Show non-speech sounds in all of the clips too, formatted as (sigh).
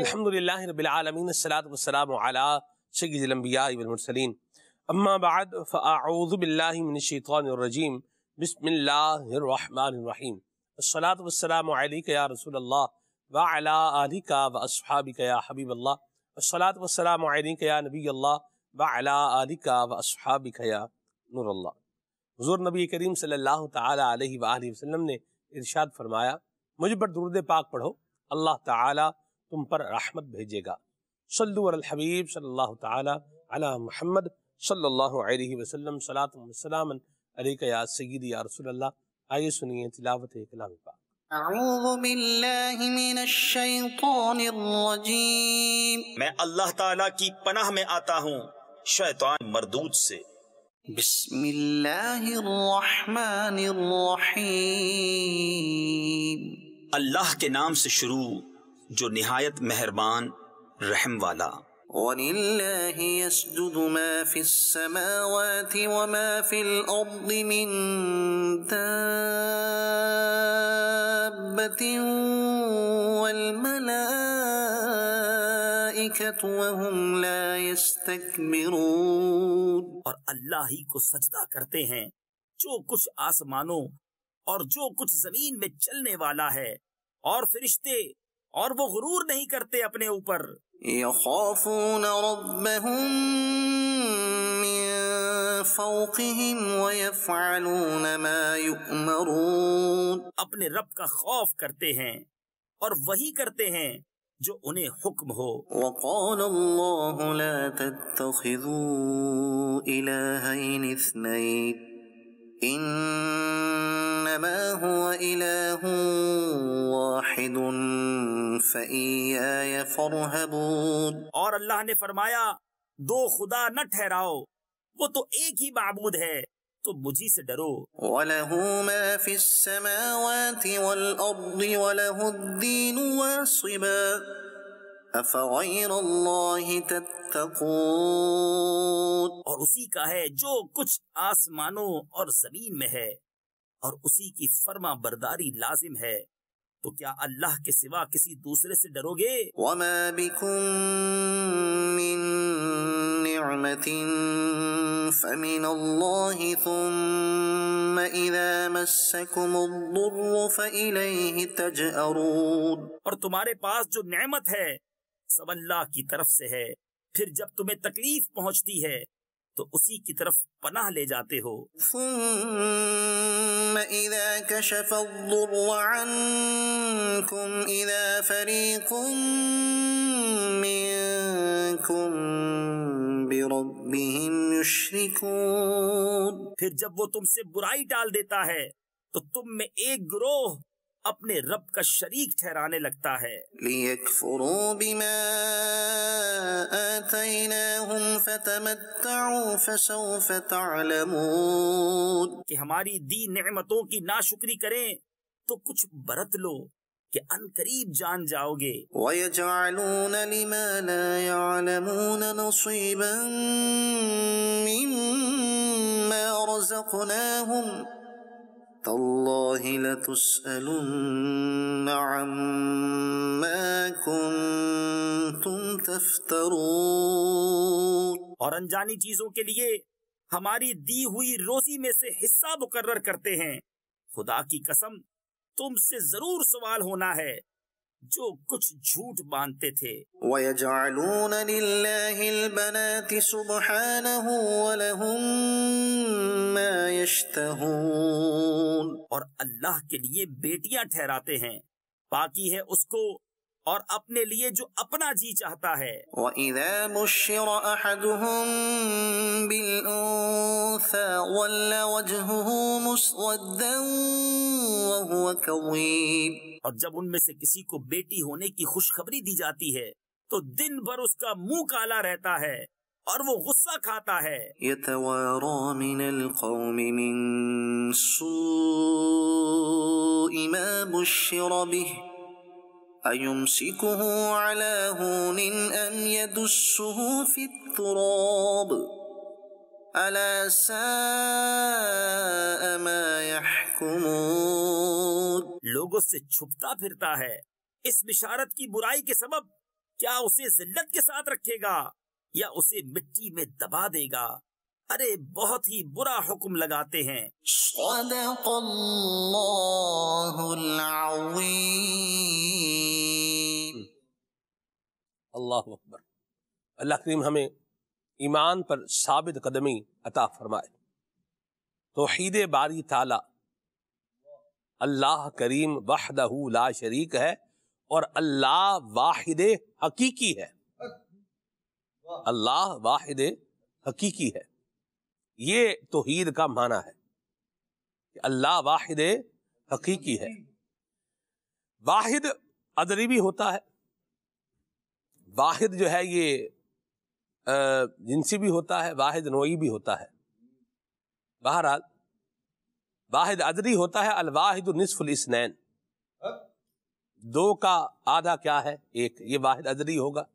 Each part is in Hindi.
الحمد لله رب العالمين الصلاة والسلام على سيد الأنبياء والمرسلين أما بعد فأعوذ بالله من الشيطان الرجيم بسم الله الرحمن الرحيم الصلاة والسلام عليك يا رسول الله وعلى آلك وأصحابك يا حبيب الله सलात वसलाम या नबी अल्लाह वाला का वसहाबिकया नूरल्ला हजूर नबी करीम सल्ला वसम ने इरशाद फरमाया मुझ पर दुरुद पाक पढ़ो अल्लाह ताला तुम पर रहमत भेजेगा सल्लुरहबीब सल्ला तला महमद सल्ला वसलम सलातम सलामन अलिक या रसोल्ला आइए सुनिए तिलावत कलाम पाक मैं अल्लाह ताला की पनाह में आता हूँ शैतान मरदूत से बिस्मिल्लाहिर्रहमानिर्रहीम अल्लाह के नाम से शुरू जो निहायत मेहरबान रहम वाला ولله يسجد ما في السماوات وما في الأرض من دابة والملائكة وهم لا يستكبرون और अल्लाह ही को सजदा करते हैं जो कुछ आसमानों और जो कुछ जमीन में चलने वाला है और फरिश्ते और वो गुरूर नहीं करते अपने ऊपर يخافون ربهم من فوقهم ويفعلون ما يؤمرون अपने रब का खौफ करते हैं और वही करते हैं जो उन्हें हुक्म हो وقال الله لا تتخذوا إلهين اثنين إنما هو إله واحد فإياي فارهبون اور اللہ نے فرمایا دو خدا نہ ٹھہراؤ وہ تو ایک ہی معبود ہے تو مجھی سے ڈرو وَلَهُ مَا فِي السَّمَاوَاتِ وَالْأَرْضِ وَلَهُ الدِّينُ وَاصِبًا अफगैर और उसी का है जो कुछ आसमानों और जमीन में है और उसी की फर्मा बरदारी लाजिम है तो क्या अल्लाह के सिवा किसी दूसरे से डरोगे और तुम्हारे पास जो नेमत है सब अल्लाह की तरफ से है फिर जब तुम्हें तकलीफ पहुंचती है तो उसी की तरफ पनाह ले जाते हो फिर जब वो तुमसे बुराई डाल देता है तो तुम में एक ग्रोह अपने रब का शरीक ठहराने लगता है कि हमारी दी नेमतों की नाशुक्री करें तो कुछ बरत लो कि अन करीब जान जाओगे تالله لتسألن عما كنتم تفترون और अनजानी चीजों के लिए हमारी दी हुई रोजी में से हिस्सा मुकर्र करते हैं खुदा की कसम तुमसे जरूर सवाल होना है जो कुछ झूठ बांधते थे और अल्लाह के लिए बेटियां ठहराते हैं बाकी है उसको और अपने लिए जो अपना जी चाहता है वल्ल और जब उनमें से किसी को बेटी होने की खुशखबरी दी जाती है तो दिन भर उसका मुंह काला रहता है और वो गुस्सा खाता है أيمسكه على هون أم يدسه في التراب ألا ساء ما يحكمون लोगों से छुपता फिरता है इस बिशारत की बुराई के सबब क्या उसे जिल्लत के साथ रखेगा या उसे मिट्टी में दबा देगा अरे बहुत ही बुरा हुक्म लगाते हैं अल्लाह अकबर अल्लाह करीम हमें ईमान पर साबित कदमी अता फरमाए तोहद बारी ताला अल्लाह करीम वाहदहू ला शरीक है और अल्लाह वाहिद हकीकी है अल्लाह वाहिद हकीकी है ये तोहीद का माना है कि अल्लाह वाहिद हकीकी है वाहिद अदरी भी होता है वाहिद जो है ये जिनसी भी होता है वाहिद नोई भी होता है बहरहाल वाहिद अदरी होता है अलवाहिद नसफुल इसनैन दो का आधा क्या है एक ये वाहिद अदरी होगा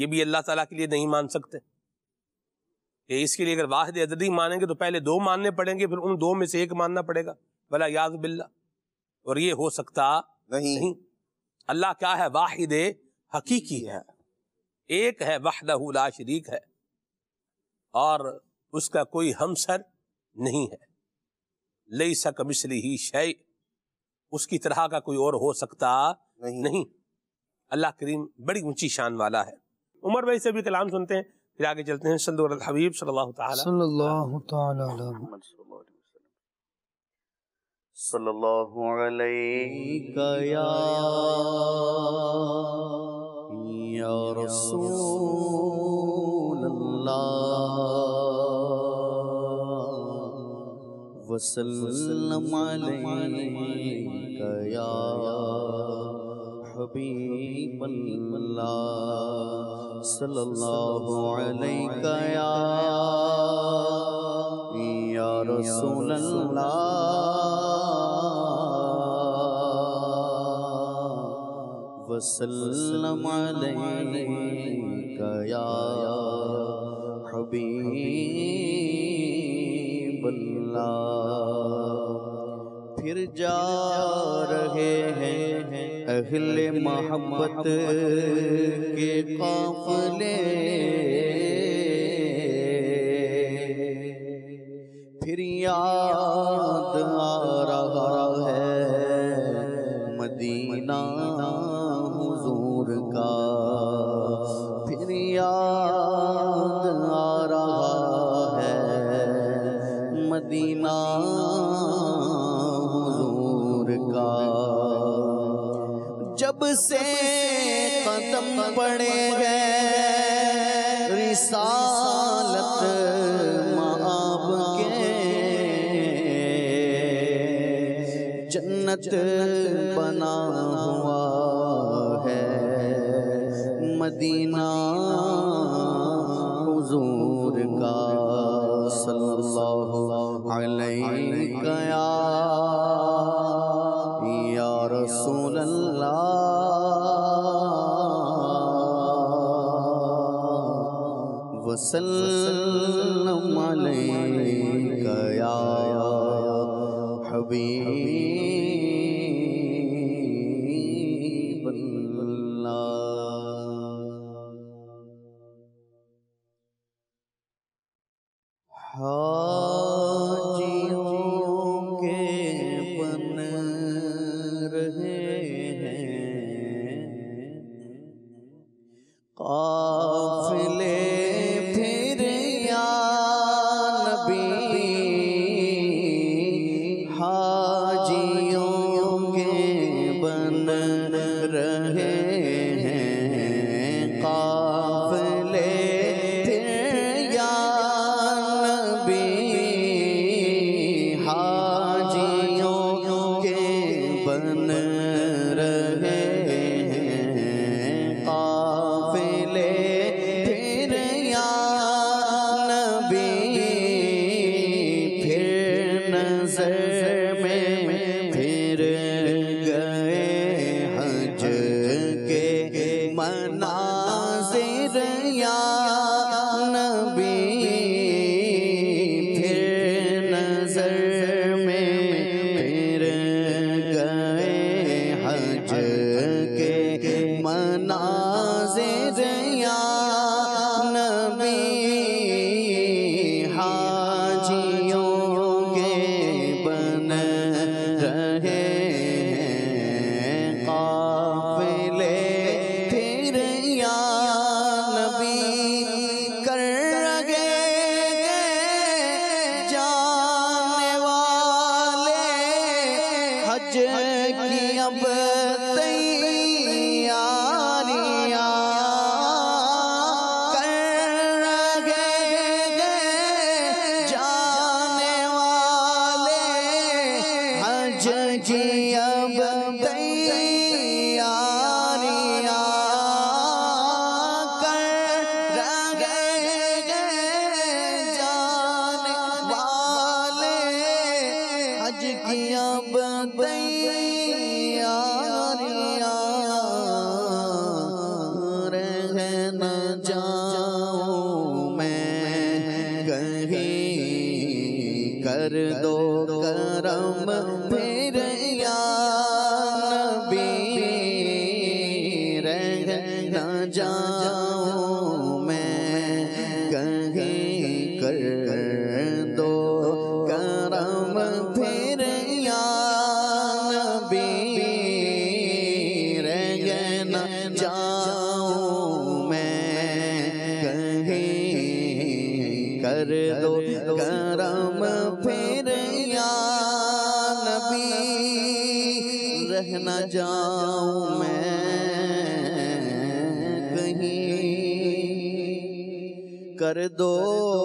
ये भी अल्लाह ताला के लिए नहीं मान सकते कि इसके लिए अगर वाहिद अदरी मानेंगे तो पहले दो मानने पड़ेंगे फिर उन दो में से एक मानना पड़ेगा भला याद बिल्ला और ये हो सकता नहीं, नहीं। अल्लाह क्या है वाहिद हकीकी है एक है वहदहुला शरीक है और उसका कोई हमसर नहीं है लई सक मिसली ही शय उसकी तरह का कोई और हो सकता नहीं, नहीं। अल्लाह करीम बड़ी ऊंची शान वाला है उमर भाई से भी कलाम सुनते हैं फिर आगे चलते हैं सल्लल्लाहु अलैहि हबीब सल्लल्लाहु सल्लल्लाहु अलैहि या या रसूल अल्लाह वसल्लम अलैका या हबीब अल्लाह सल्लल्लाहु अलैका या या रसूल अल्लाह वसल्लम या हबीबल्ला फिर जा रहे हैं अहले मोहब्बत के काफले फिर याद आ रहा है मदीना से कदम पड़े गए रिसालत माब के जन्नत बना हुआ है मदीना हुजूर वसल्लम अलैका या हबीब कहीं कर दो करम फिर perdoa.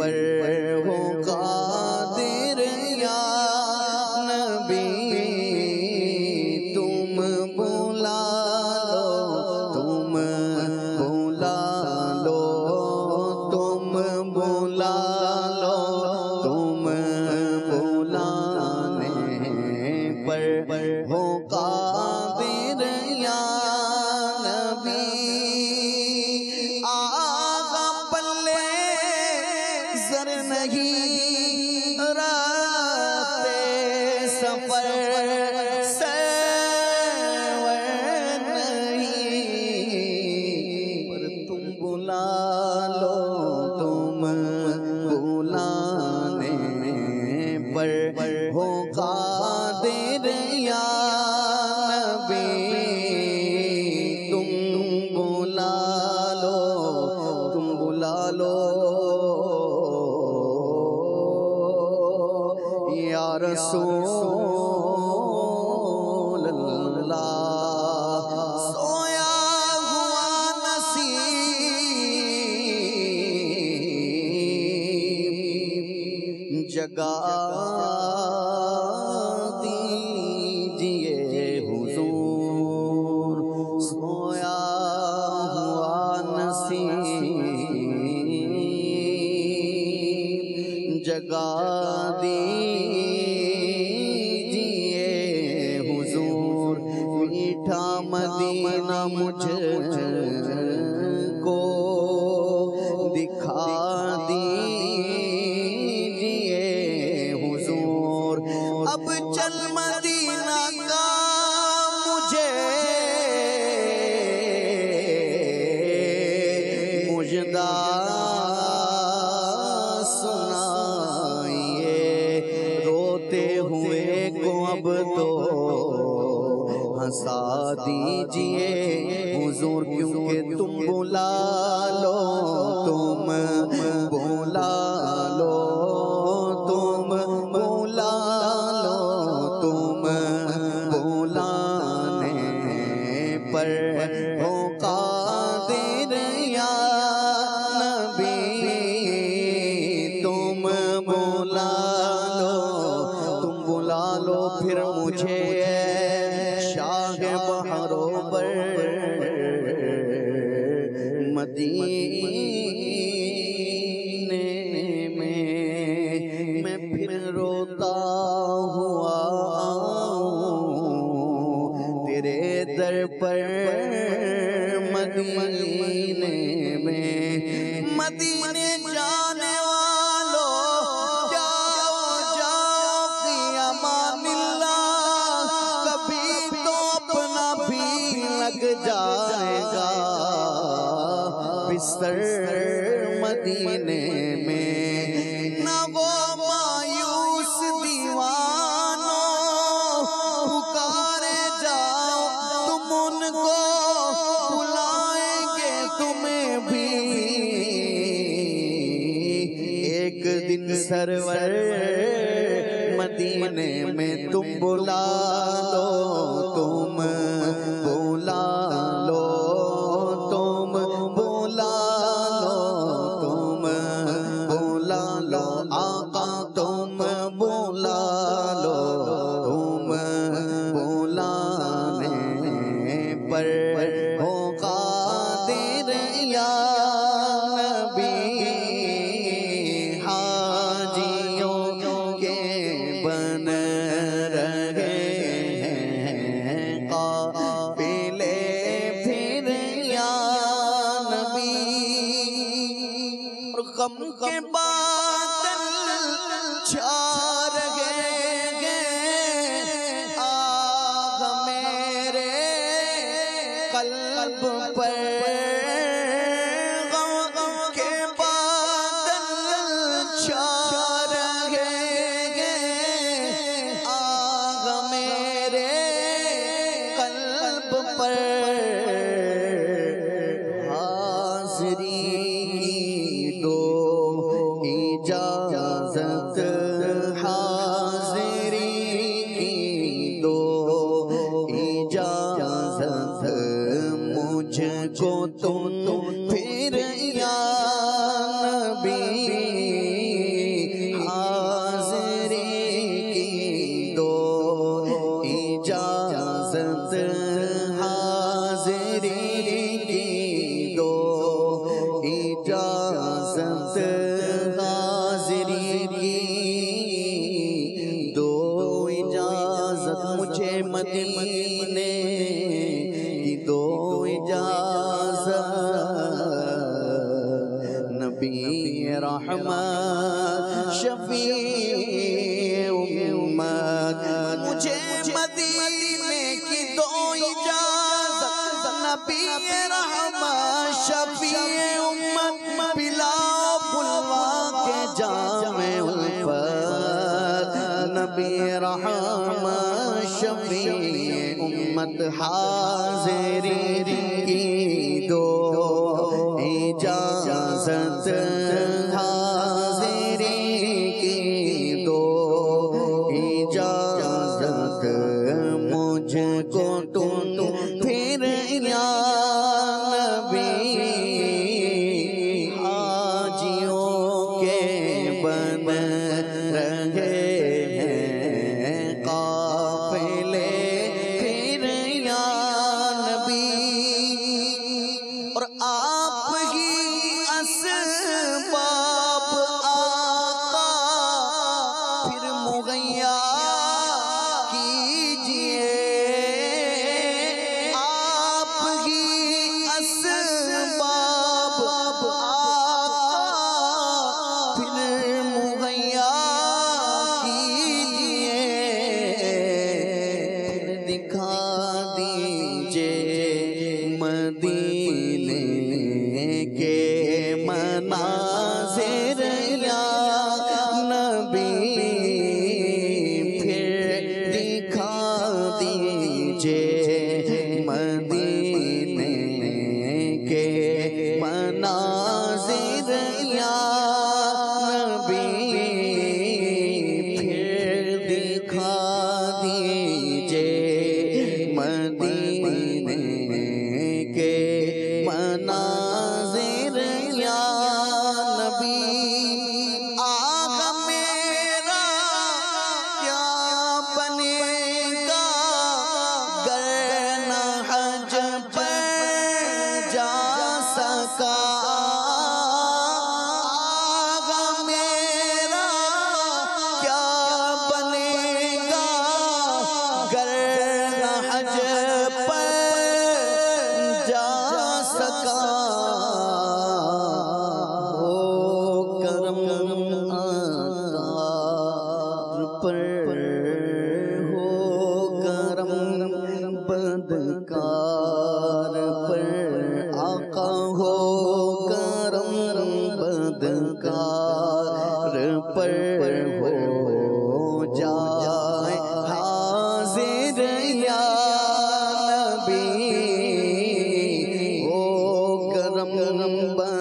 ऊपर हुआ तेरे दर पर मदीने में मदीने जाने वालों जाओ जाओ अमानिल्ला कभी तो अपना भी लग जाएगा बिस्तर मदीने सरवर मदीने में तुम बुला दो तुम रहमा शफी उम्मत पिला बुलवा के जामे उल्फत नबी रहमा शफी उम्मत हाजिरी की दो इजाजत हाँ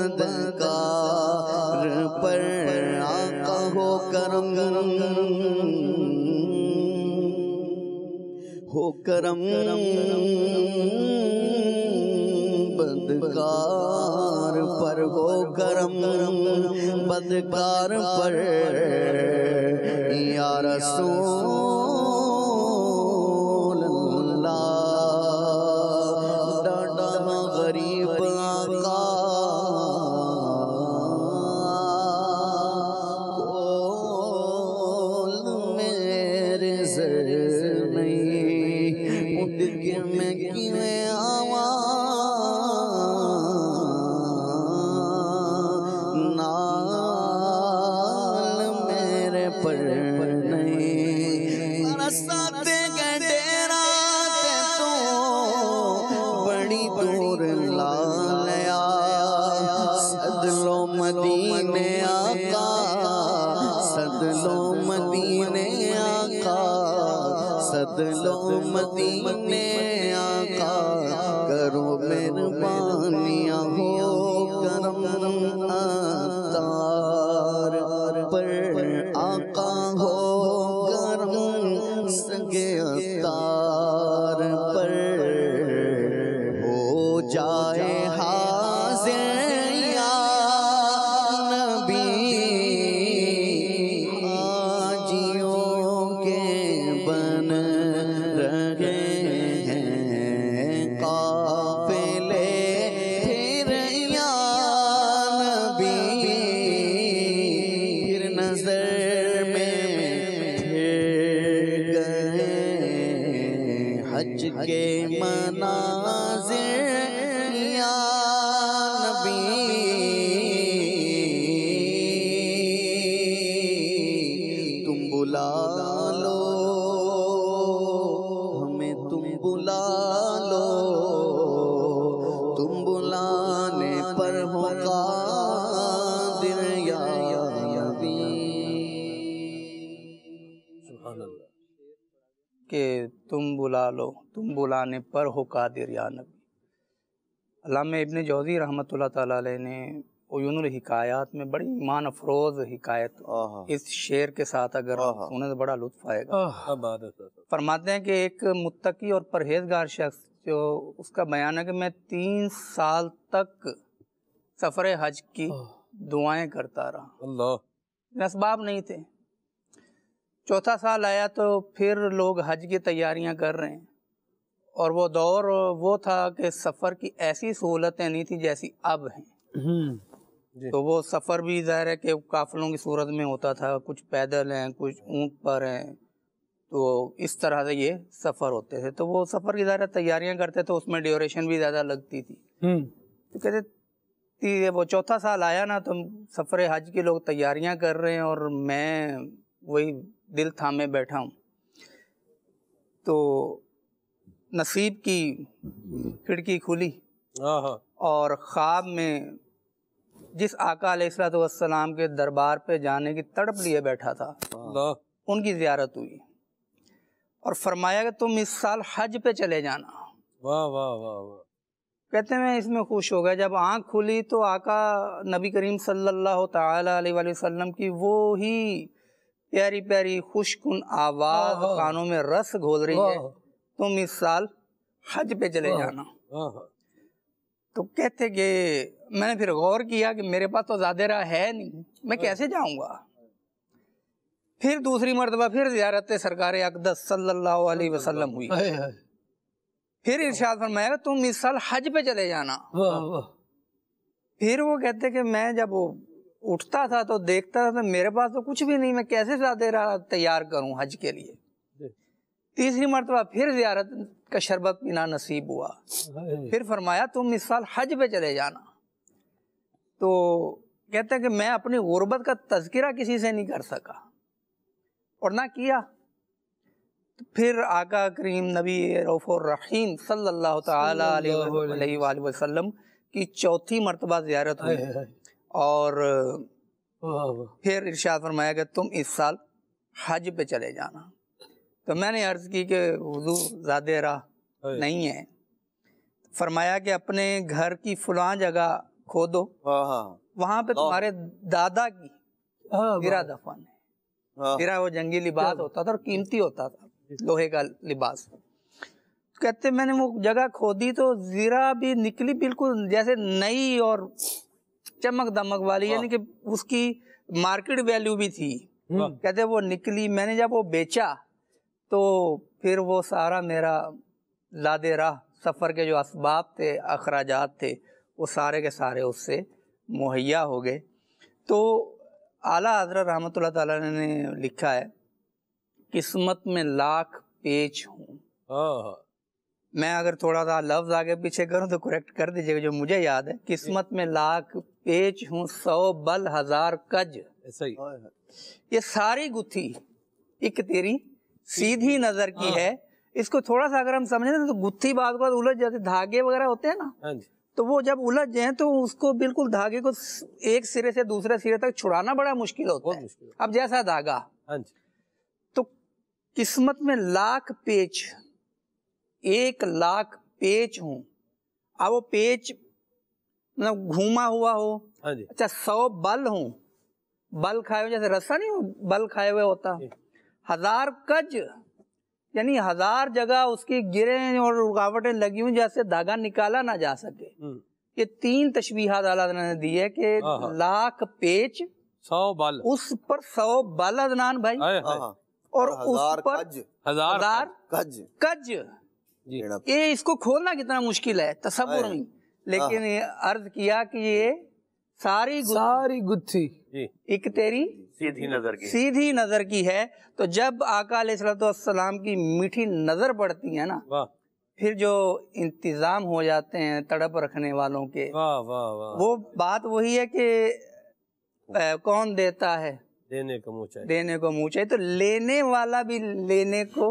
मददगार पर आका हो करम हो करम बदकार पर हो करम बदकार पर यार सो ने पर हो कादिर या नबी अलाम इबन जौजी रहमत ला ने हिकायात में बड़ी ईमान अफरोज हिकायत इस शेर के साथ अगर उन्हें बड़ा लुत्फ आएगा फरमाते हैं कि एक मुत्तकी और परहेजगार शख्स जो उसका बयान है कि मैं तीन साल तक सफ़र हज की दुआएं करता रहा अल्लाह नसबाब नहीं थे चौथा साल आया तो फिर लोग हज की तैयारियां कर रहे हैं और वो दौर वो था कि सफ़र की ऐसी सहूलतें नहीं थी जैसी अब हैं हम्म। तो वो सफ़र भी ज़ाहिर है कि काफिलों की सूरत में होता था कुछ पैदल हैं कुछ ऊँट पर हैं तो इस तरह से ये सफ़र होते थे तो वो सफ़र की ज़्यादा तैयारियां करते थे तो उसमें ड्यूरेशन भी ज़्यादा लगती थी हम्म। तो कहते वो चौथा साल आया ना तो सफ़र हज के लोग तैयारियां कर रहे हैं और मैं वही दिल थामे बैठा हूँ तो नसीब की खिड़की खुली हाँ, हाँ। और ख्वाब में जिस आका सलाम के दरबार पे जाने की तड़प लिए बैठा था हाँ। उनकी जियारत हुई और फरमाया कि तुम इस साल हज पे चले जाना वाह वाह वाह वा। कहते हैं मैं इसमें खुश हो गया जब आंख खुली तो आका नबी करीम सल्लल्लाहु अलैहि वसल्लम की वो ही प्यारी प्यारी खुशकुन आवाज़ कानों में रस घोल रही है तुम इस साल हज पे चले हाँ, जाना हाँ, हाँ। तो कहते कि मैंने फिर गौर किया कि मेरे पास तो ज़्यादा रहा है नहीं मैं कैसे जाऊंगा फिर दूसरी मरतबा फिर जियारत सरकार अकदस सल्लल्लाहु अलैहि वसल्लम हुई है है। फिर इर्शाद फरमाया तुम इस साल हज पे चले जाना वाह वाह फिर वो कहते कि मैं जब उठता था तो देखता था तो मेरे पास तो कुछ भी नहीं मैं कैसे ज्यादा रहा तैयार करूँ हज के लिए तीसरी मरतबा फिर ज्यारत का शरबत पीना नसीब हुआ फिर फरमाया तुम इस साल हज पे चले जाना तो कहते हैं कि मैं अपनी गुर्बत का तस्करा किसी से नहीं कर सका और ना किया तो फिर आका करीम नबी रफ़ीम सल्लल्लाहु अलैहि वसल्लम की चौथी मरतबा ज्यारत हुई और फिर इर्शाद फरमाया कि तुम इस साल हज पे चले जाना तो मैंने अर्ज़ की कि वज़ू ज़्यादा हाँ नहीं है फरमाया कि अपने घर की फलां जगह खोदो हाँ, हाँ। वहां पे तुम्हारे दादा की गिरा दफन है गिरा वो जंगी लिबास होता था और कीमती होता था लोहे का लिबास तो कहते मैंने वो जगह खोदी तो जीरा भी निकली बिल्कुल जैसे नई और चमक दमक वाली यानी कि उसकी मार्केट वैल्यू भी थी कहते वो निकली मैंने जब वो बेचा तो फिर वो सारा मेरा लादे राह सफ़र के जो इसबाब थे अखराज थे वो सारे के सारे उससे मुहैया हो गए तो आला हजरत रहमत ने लिखा है किस्मत में लाख पेच हूँ हाँ, हाँ। मैं अगर थोड़ा सा लफ्ज़ आगे पीछे करूँ तो करेक्ट कर दीजिएगा जो मुझे याद है किस्मत में लाख पेच हूँ सौ बल हजार कज सही ये सारी गुथी एक तेरी सीधी नजर की हाँ। है इसको थोड़ा सा अगर हम समझे ना तो गुत्थी बात तो उलझ जाते धागे वगैरह होते हैं ना हाँ तो वो जब उलझ जाए तो उसको बिल्कुल धागे को एक सिरे से दूसरे सिरे तक छुड़ाना बड़ा मुश्किल होता है अब जैसा धागा हाँ तो किस्मत में लाख पेच एक लाख पेच हूं अब वो पेच मतलब घूमा हुआ हो अच्छा सौ बल हूं बल खाए हुए जैसे रस्सा नहीं हो बल खाए हुए होता हजार कज यानी हजार जगह उसकी गिरे और रुकावटें लगी हुई जैसे धागा निकाला ना जा सके हम्म। ये तीन तस्वीर अल्लाह ने दी है कि हाँ, हाँ। लाख पेच सौ बाल उस पर सौ बाल अदनान भाई हाँ, और उस पर कज, हजार, हजार कज कज ये इसको खोलना कितना मुश्किल है तस्वुर में लेकिन अर्ज किया कि ये सारी सारी गुत्थी एक तेरी सीधी नजर की सीधी नजर की है तो जब आका सलाम की मीठी नजर पड़ती है ना फिर जो इंतजाम हो जाते हैं तड़प रखने वालों के वा, वा, वा। वो बात वही है कि कौन देता है देने को मुँह चाहिए देने को मुँह चाहिए तो लेने वाला भी लेने को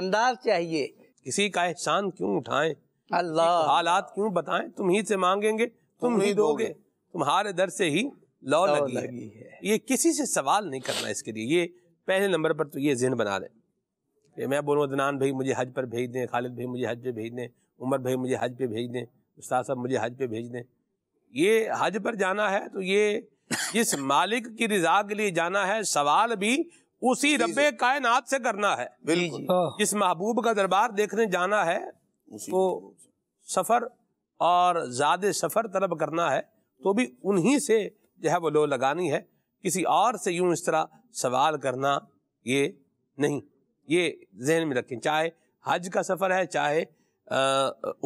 अंदाज चाहिए किसी का एहसान क्यों उठाए अल्लाह हालात क्यों बताएं तुम ही से मांगेंगे तुम, तुम ही दोगे तुम्हारे दर से ही लॉ लगी, लगी है।, है ये किसी से सवाल नहीं करना इसके लिए ये पहले नंबर पर तो ये जहन बना दें कि मैं बोलूँ अदनान भाई मुझे हज पर भेज दें खालिद भाई मुझे हज पे भेज दें उमर भाई मुझे हज पे भेज दें उस्ताद साहब मुझे हज पे भेज दें ये हज पर जाना है तो ये जिस (laughs) मालिक की रिजा के लिए जाना है सवाल भी उसी रब कायनात से करना है बिल्कुल हाँ। जिस महबूब का दरबार देखने जाना है उसको तो सफ़र और ज़्यादा सफ़र तलब करना है तो भी उन्हीं से जो है वो लो लगानी है किसी और से यूं इस तरह सवाल करना ये नहीं ये जहन में रखें चाहे हज का सफ़र है चाहे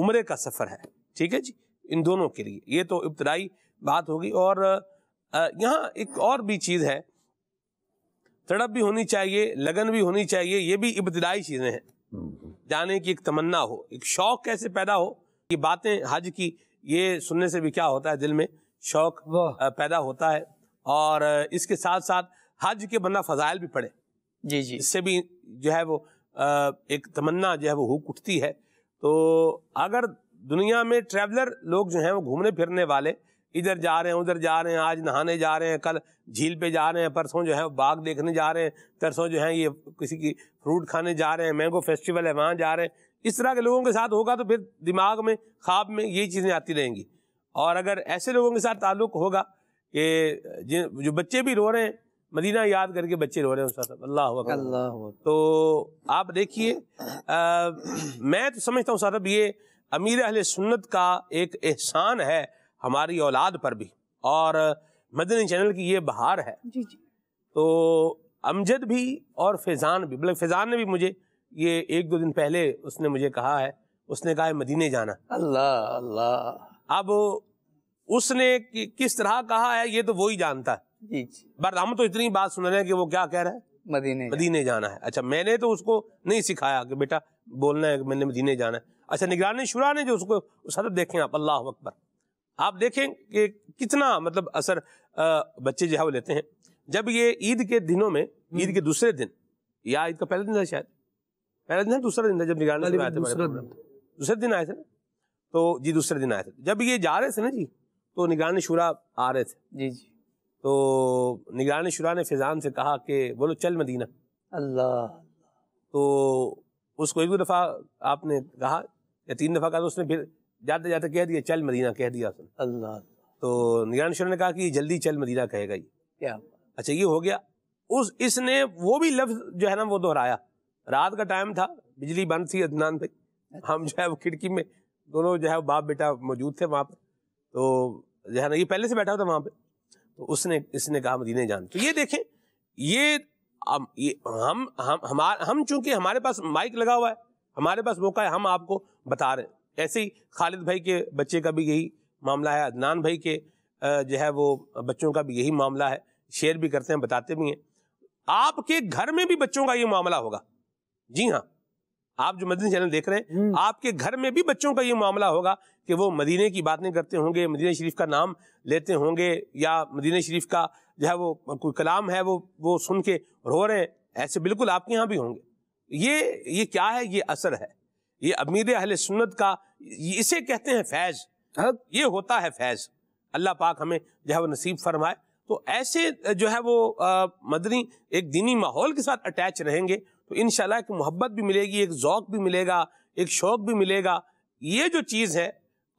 उम्र का सफ़र है ठीक है जी इन दोनों के लिए ये तो इब्तदाई बात होगी और यहाँ एक और भी चीज़ है तड़प भी होनी चाहिए लगन भी होनी चाहिए ये भी इब्तदाई चीज़ें हैं जाने की एक तमन्ना हो एक शौक़ कैसे पैदा हो ये बातें हज की ये सुनने से भी क्या होता है दिल में शौक पैदा होता है और इसके साथ साथ हज के बंदा फजाइल भी पड़े जी जी इससे भी जो है वो एक तमन्ना जो है वो हुक उठती है तो अगर दुनिया में ट्रैवलर लोग जो हैं वो घूमने फिरने वाले इधर जा रहे हैं उधर जा रहे हैं आज नहाने जा रहे हैं कल झील पे जा रहे हैं परसों जो है बाग देखने जा रहे हैं तरसों जो है ये किसी की फ्रूट खाने जा रहे हैं मैंगो फेस्टिवल है वहाँ जा रहे हैं इस तरह के लोगों के साथ होगा तो फिर दिमाग में ख्वाब में ये चीज़ें आती रहेंगी और अगर ऐसे लोगों के साथ ताल्लुक होगा कि जिन जो बच्चे भी रो रहे हैं मदीना याद करके बच्चे रो रहे हैं साहब अल्लाह अल्लाह तो आप देखिए मैं तो समझता हूँ साहब ये अमीर अहल सुन्नत का एक एहसान है हमारी औलाद पर भी और मदनी चैनल की ये बहार है जी जी तो अमजद भी और फैज़ान भी मतलब फैज़ान ने भी मुझे ये एक दो दिन पहले उसने मुझे कहा है उसने कहा है मदीने जाना अल्लाह अल्लाह अब उसने कि, किस तरह कहा है ये तो वो ही जानता है बट हम तो इतनी बात सुन रहे हैं कि वो क्या कह रहा है मदीने मदीने जाना है अच्छा मैंने तो उसको नहीं सिखाया कि बेटा बोलना है मैंने मदीने जाना है अच्छा निगरानी शुरा ने जो उसको उस हद देखें आप अल्लाह अकबर आप देखें कि कितना मतलब असर बच्चे जो है वो लेते हैं जब ये ईद के दिनों में हम्म। ईद के दूसरे दिन या ईद का पहला दिन था शायद पहला दिन था दूसरा दिन था जब निगरानी दूसरे दिन आए थे ना तो जी दूसरे दिन आए थे जब ये जा रहे थे ना जी तो निगरानी शुरा आ रहे थे जी जी तो निगरानी शुरा ने फिजान से कहा कि बोलो चल मदीना अल्लाह तो उसको एक दो दफ़ा आपने कहा या तीन दफ़ा कहा तो उसने फिर जाते जाते कह दिया चल मदीना कह दिया उसने अल्लाह तो निगरानी शुरा ने कहा कि जल्दी चल मदीना कहेगा ये क्या अच्छा ये हो गया उस इसने वो भी लफ्ज़ जो है ना वो दोहराया रात का टाइम था बिजली बंद थी अदनान भाई अच्छा। हम जो है वो खिड़की में दोनों जो है बाप बेटा मौजूद थे वहाँ पर तो जो है ना ये पहले से बैठा हुआ था वहाँ पर तो उसने इसने कहा मदीने जान तो ये देखें ये अब ये हम हम हमार हम चूंकि हमारे पास माइक लगा हुआ है हमारे पास मौका है हम आपको बता रहे हैं ऐसे ही खालिद भाई के बच्चे का भी यही मामला है अदनान भाई के जो है वो बच्चों का भी यही मामला है शेयर भी करते हैं बताते भी हैं आपके घर में भी बच्चों का ये मामला होगा जी हाँ आप जो मदीना चैनल देख रहे हैं हम्म। आपके घर में भी बच्चों का ये मामला होगा कि वो मदीने की बात नहीं करते होंगे मदीना शरीफ का नाम लेते होंगे या मदीना शरीफ का जो है वो कोई कलाम है वो वो सुन के रो रहे हैं ऐसे बिल्कुल आपके यहाँ भी होंगे ये ये क्या है ये असर है ये अमीर अहल सुन्नत का इसे कहते हैं फैज़ हाँ। ये होता है फैज़ अल्लाह पाक हमें जो है वो नसीब फरमाए तो ऐसे जो है वो मदनी एक दीनी माहौल के साथ अटैच रहेंगे तो इन एक मोहब्बत भी मिलेगी एक ओक़ भी मिलेगा एक शौक़ भी मिलेगा ये जो चीज़ है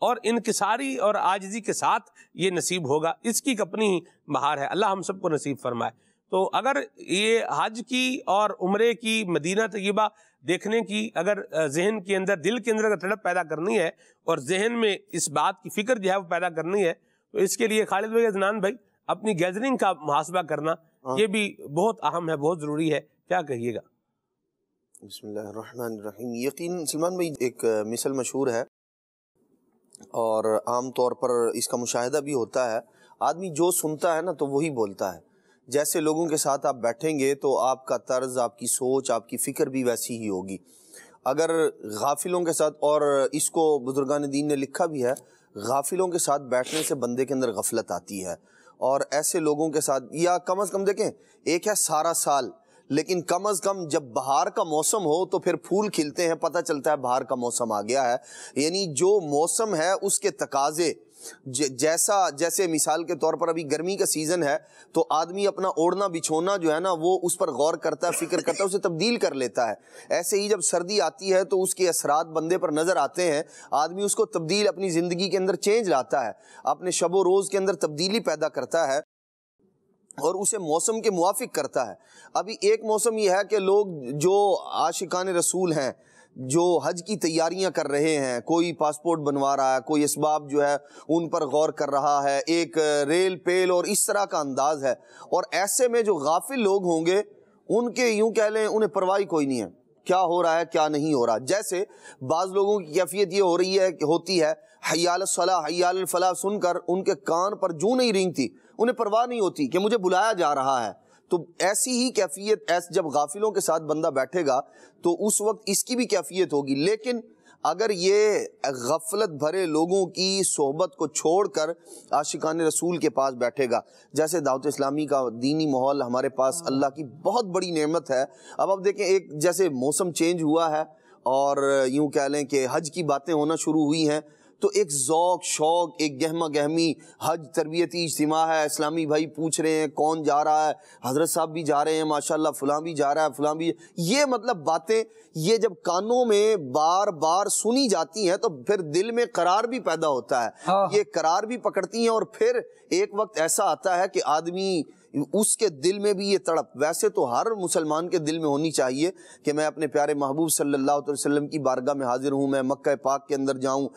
और इनकसारी और आजजी के साथ ये नसीब होगा इसकी अपनी बहार है अल्लाह हम सबको नसीब फरमाए तो अगर ये हज की और उम्र की मदीना तयबा देखने की अगर जहन के अंदर दिल के अंदर अगर तड़प पैदा करनी है और जहन में इस बात की फ़िक्र जो है वो पैदा करनी है तो इसके लिए खालिद भाई अजनान भाई अपनी गैदरिंग का मुहासबा करना हाँ। ये भी बहुत अहम है बहुत ज़रूरी है क्या कहिएगा बसमीम यकीन सलमान भाई एक मिसल मशहूर है और आम तौर पर इसका मुशाहिदा भी होता है आदमी जो सुनता है ना तो वही बोलता है जैसे लोगों के साथ आप बैठेंगे तो आपका तर्ज आपकी सोच आपकी फ़िक्र भी वैसी ही होगी अगर गाफिलों के साथ और इसको बुजुर्गान दीन ने लिखा भी है गाफिलों के साथ बैठने से बंदे के अंदर गफलत आती है और ऐसे लोगों के साथ या कम अज़ कम देखें एक है सारा साल लेकिन कम अज कम जब बाहर का मौसम हो तो फिर फूल खिलते हैं पता चलता है बाहर का मौसम आ गया है यानी जो मौसम है उसके तकाजे जैसा जैसे मिसाल के तौर पर अभी गर्मी का सीज़न है तो आदमी अपना ओढ़ना बिछोना जो है ना वो उस पर गौर करता है फिक्र करता है उसे तब्दील कर लेता है ऐसे ही जब सर्दी आती है तो उसके असरात बंदे पर नज़र आते हैं आदमी उसको तब्दील अपनी ज़िंदगी के अंदर चेंज लाता है अपने शब रोज़ के अंदर तब्दीली पैदा करता है और उसे मौसम के मुआफिक करता है अभी एक मौसम यह है कि लोग जो आशिकान रसूल हैं जो हज की तैयारियां कर रहे हैं कोई पासपोर्ट बनवा रहा है कोई इसबाब जो है उन पर गौर कर रहा है एक रेल पेल और इस तरह का अंदाज है और ऐसे में जो गाफिल लोग होंगे उनके यूं कह लें उन्हें परवाही कोई नहीं है क्या हो रहा है क्या नहीं हो रहा जैसे बाज़ लोगों की कैफियत ये हो रही है होती है हयाल सलाह हयाल फलाह सुनकर उनके कान पर जू नहीं रिंगती उन्हें परवाह नहीं होती कि मुझे बुलाया जा रहा है तो ऐसी ही कैफियत ऐस जब गाफिलों के साथ बंदा बैठेगा तो उस वक्त इसकी भी कैफियत होगी लेकिन अगर ये गफलत भरे लोगों की सोहबत को छोड़कर आशिकान रसूल के पास बैठेगा जैसे दावत इस्लामी का दीनी माहौल हमारे पास हाँ। अल्लाह की बहुत बड़ी नेमत है अब आप देखें एक जैसे मौसम चेंज हुआ है और यूँ कह लें कि हज की बातें होना शुरू हुई हैं तो एक शौक शौक़ एक गहमा गहमी हज तरबियती इज्तम है इस्लामी भाई पूछ रहे हैं कौन जा रहा है हज़रत साहब भी जा रहे हैं माशाल्लाह फ़लाँ भी जा रहा है फ़लाँ भी ये मतलब बातें ये जब कानों में बार बार सुनी जाती हैं तो फिर दिल में करार भी पैदा होता है हाँ। ये करार भी पकड़ती हैं और फिर एक वक्त ऐसा आता है कि आदमी उसके दिल में भी ये तड़प वैसे तो हर मुसलमान के दिल में होनी चाहिए कि मैं अपने प्यारे महबूब सल्लल्लाहु अलैहि वसल्लम की बारगाह में हाजिर हूँ मैं मक्का पाक के अंदर जाऊँ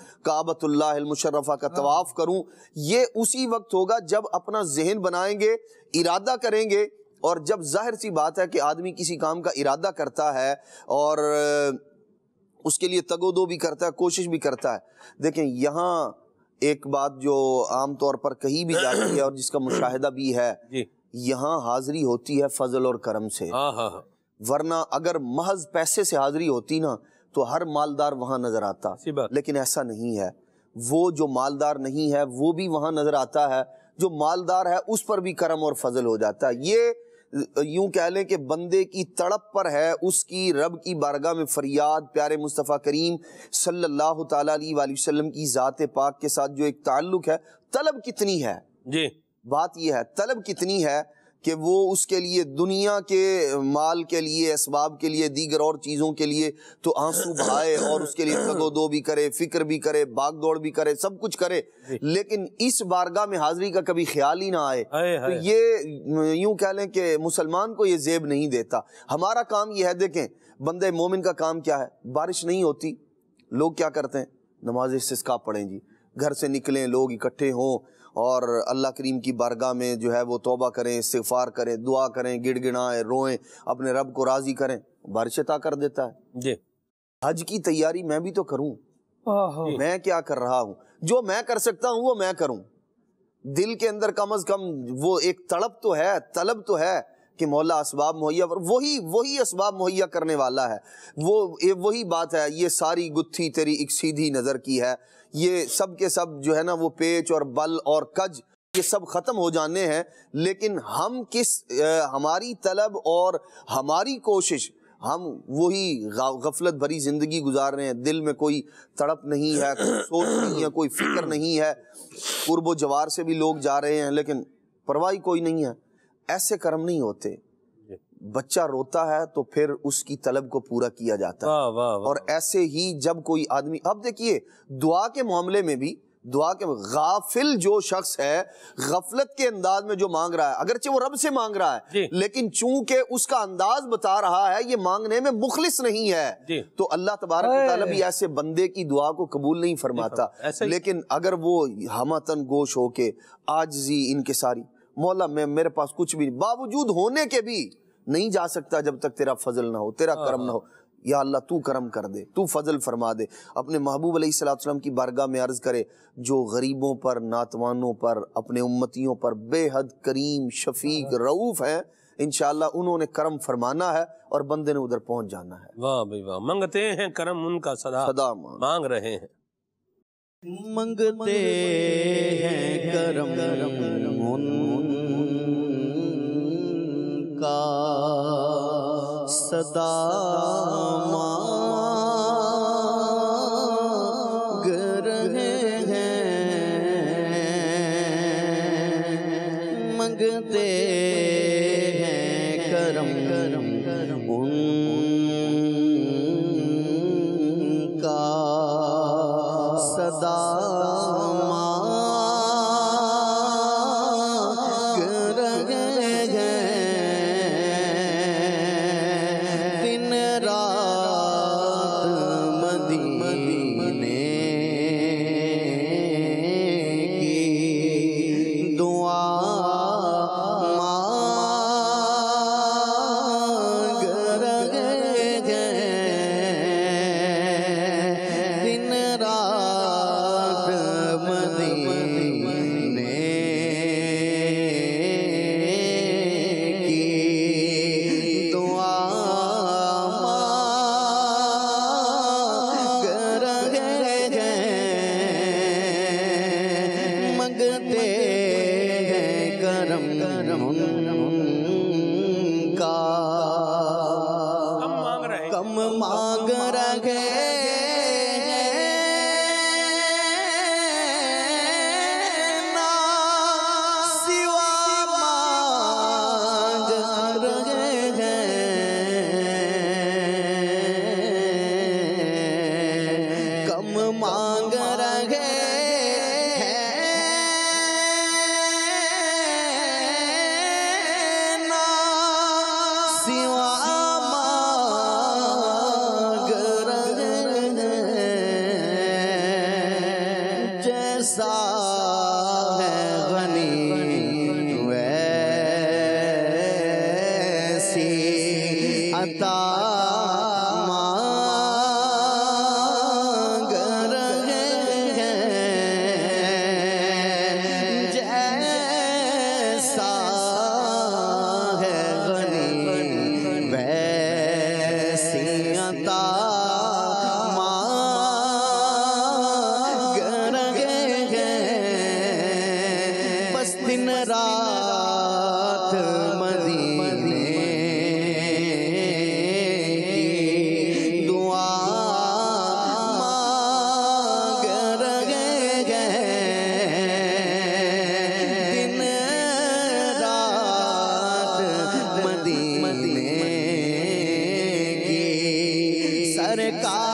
मुशर्रफा का तवाफ़ करूँ ये उसी वक्त होगा जब अपना जहन बनाएंगे इरादा करेंगे और जब जाहिर सी बात है कि आदमी किसी काम का इरादा करता है और उसके लिए तगोदो भी करता है कोशिश भी करता है देखें यहाँ एक बात जो आम तौर पर कही भी जाती है और जिसका मुशाहिदा भी है यहाँ हाजिरी होती है फजल और करम से हाँ, हाँ, हाँ। वरना अगर महज पैसे से हाजिरी होती ना तो हर मालदार वहां नजर आता लेकिन ऐसा नहीं है वो जो मालदार नहीं है वो भी वहां नजर आता है जो मालदार है उस पर भी करम और फजल हो जाता है ये यूं कह लें कि बंदे की तड़प पर है उसकी रब की बारगाह में फरियाद प्यारे मुस्तफ़ा करीम सल्लल्लाहु अलैहि वसल्लम की ज़ात पाक के साथ जो एक ताल्लुक है तलब कितनी है जी बात यह है तलब कितनी है कि वो उसके लिए दुनिया के माल के लिए इसबाब के लिए दीगर और चीज़ों के लिए तो आंसू बहाए और उसके लिए (coughs) तगो दो भी करे फिक्र भी करे भाग दौड़ भी करे सब कुछ करे लेकिन इस बारगाह में हाजिरी का कभी ख्याल ही ना आए तो ये यूं कह लें कि मुसलमान को ये जेब नहीं देता हमारा काम यह है देखें बंदे मोमिन का काम क्या है बारिश नहीं होती लोग क्या करते हैं नमाज इसका पढ़ें जी घर से निकलें लोग इकट्ठे हों और अल्लाह करीम की बारगाह में जो है वो तोबा करें इस्तफ़ार करें दुआ करें गिड़ गिड़ाएँ रोएँ अपने रब को राज़ी करें बारिश अता कर देता है जी हज की तैयारी मैं भी तो करूँ मैं क्या कर रहा हूँ जो मैं कर सकता हूँ वो मैं करूँ दिल के अंदर कम अज़ कम वो एक तड़प तो है तलब तो है कि मौला इसबाब मुहैया वही वही इसबाब मुहैया करने वाला है वो वही बात है ये सारी गुत्थी तेरी एक सीधी नज़र की है ये सब के सब जो है ना वो पेच और बल और कज ये सब ख़त्म हो जाने हैं लेकिन हम किस आ, हमारी तलब और हमारी कोशिश हम वही गफलत भरी ज़िंदगी गुजार रहे हैं दिल में कोई तड़प नहीं है कोई सोच नहीं है कोई फिक्र नहीं है कुर्ब जवार से भी लोग जा रहे हैं लेकिन परवाही कोई नहीं है ऐसे कर्म नहीं होते बच्चा रोता है तो फिर उसकी तलब को पूरा किया जाता है और ऐसे ही जब कोई आदमी अब देखिए दुआ के मामले में भी दुआ के गाफिल जो शख्स है गफलत के अंदाज में जो मांग रहा है अगरचे वो रब से मांग रहा है लेकिन चूंकि उसका अंदाज बता रहा है ये मांगने में मुखलिस नहीं है तो अल्लाह तबारक भी ऐसे बंदे की दुआ को कबूल नहीं फरमाता लेकिन अगर वो हमतन गोश होके आजी इनके सारी मौला मैं मेरे पास कुछ भी बावजूद होने के भी नहीं जा सकता जब तक तेरा फजल ना हो तेरा हाँ, करम ना हाँ। हो या अल्लाह तू करम कर दे तू फजल फरमा दे अपने महबूब अलैहिस्सलाम की बारगाह में अर्ज़ करे जो गरीबों पर नातवानों पर अपने उम्मतियों पर बेहद करीम शफीक हाँ। रऊफ़ हैं इन उन्होंने करम फरमाना है और बंदे ने उधर पहुंच जाना है वाह भाई वाह मांगते हैं करम उनका सदा सदा मांग रहे हैं मंगते हैं करम, करम, करम का सदा मांग रहे हैं मंगते pecado.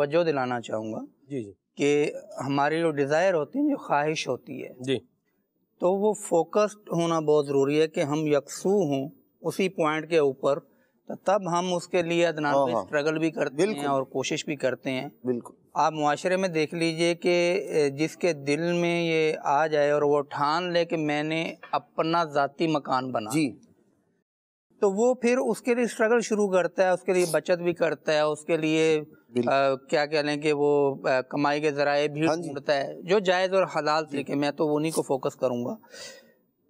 तवज्जो दिलाना चाहूँगा जी जी कि हमारी जो डिज़ायर होती है जो ख्वाहिश होती है जी तो वो फोकस्ड होना बहुत ज़रूरी है कि हम यकसू हों उसी पॉइंट के ऊपर तो तब हम उसके लिए अदनान स्ट्रगल हाँ, हाँ। भी करते हैं और कोशिश भी करते हैं बिल्कुल आप माशरे में देख लीजिए कि जिसके दिल में ये आ जाए और वो ठान ले कि मैंने अपना ज़ाती मकान बना जी तो वो फिर उसके लिए स्ट्रगल शुरू करता है उसके लिए बचत भी करता है उसके लिए आ, क्या कह लें कि वो आ, कमाई के ज़राए भी होता हाँ है जो जायज़ और हलाल तरीके मैं तो उन्हीं को फोकस करूँगा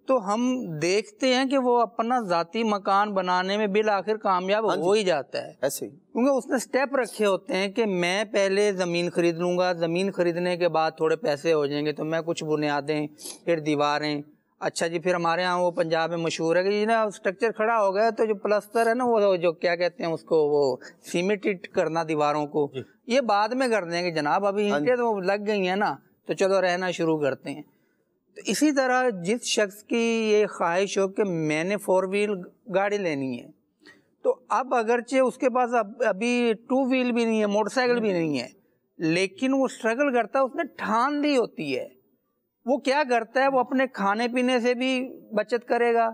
तो हम देखते हैं कि वो अपना जाती मकान बनाने में बिल आखिर कामयाब हाँ हो ही जाता है ऐसे क्योंकि उसने स्टेप रखे होते हैं कि मैं पहले ज़मीन खरीद लूँगा ज़मीन खरीदने के बाद थोड़े पैसे हो जाएंगे तो मैं कुछ बुनियादें फिर दीवारें अच्छा जी फिर हमारे यहाँ वो पंजाब में मशहूर है कि जी ना स्ट्रक्चर खड़ा हो गया तो जो प्लस्तर है ना वो जो क्या कहते हैं उसको वो सीमेंटेड करना दीवारों को ये बाद में कर देंगे जनाब अभी हाँ इनके तो लग गई हैं ना तो चलो रहना शुरू करते हैं तो इसी तरह जिस शख्स की ये ख्वाहिश हो कि मैंने फोर व्हील गाड़ी लेनी है तो अब अगरचे उसके पास अब अभी टू व्हील भी नहीं है मोटरसाइकिल भी नहीं है लेकिन वो स्ट्रगल करता है उसने ठान ली होती है वो क्या करता है वो अपने खाने पीने से भी बचत करेगा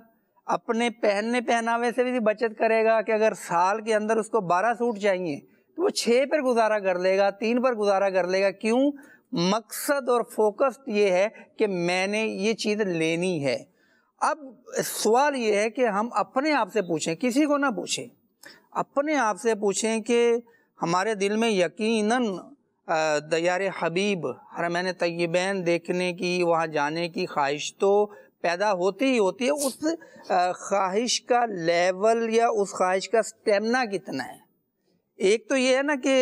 अपने पहनने पहनावे से भी बचत करेगा कि अगर साल के अंदर उसको बारह सूट चाहिए तो वो छः पर गुजारा कर लेगा तीन पर गुजारा कर लेगा क्यों मकसद और फोकस ये है कि मैंने ये चीज़ लेनी है अब सवाल ये है कि हम अपने आप से पूछें किसी को ना पूछें अपने आप से पूछें कि हमारे दिल में यकीनन दयार हबीब हरमैन तय्यबैन देखने की वहाँ जाने की ख्वाहिश तो पैदा होती ही होती है उस ख्वाहिश का लेवल या उस ख्वाहिश का स्टेमिना कितना है एक तो ये है ना कि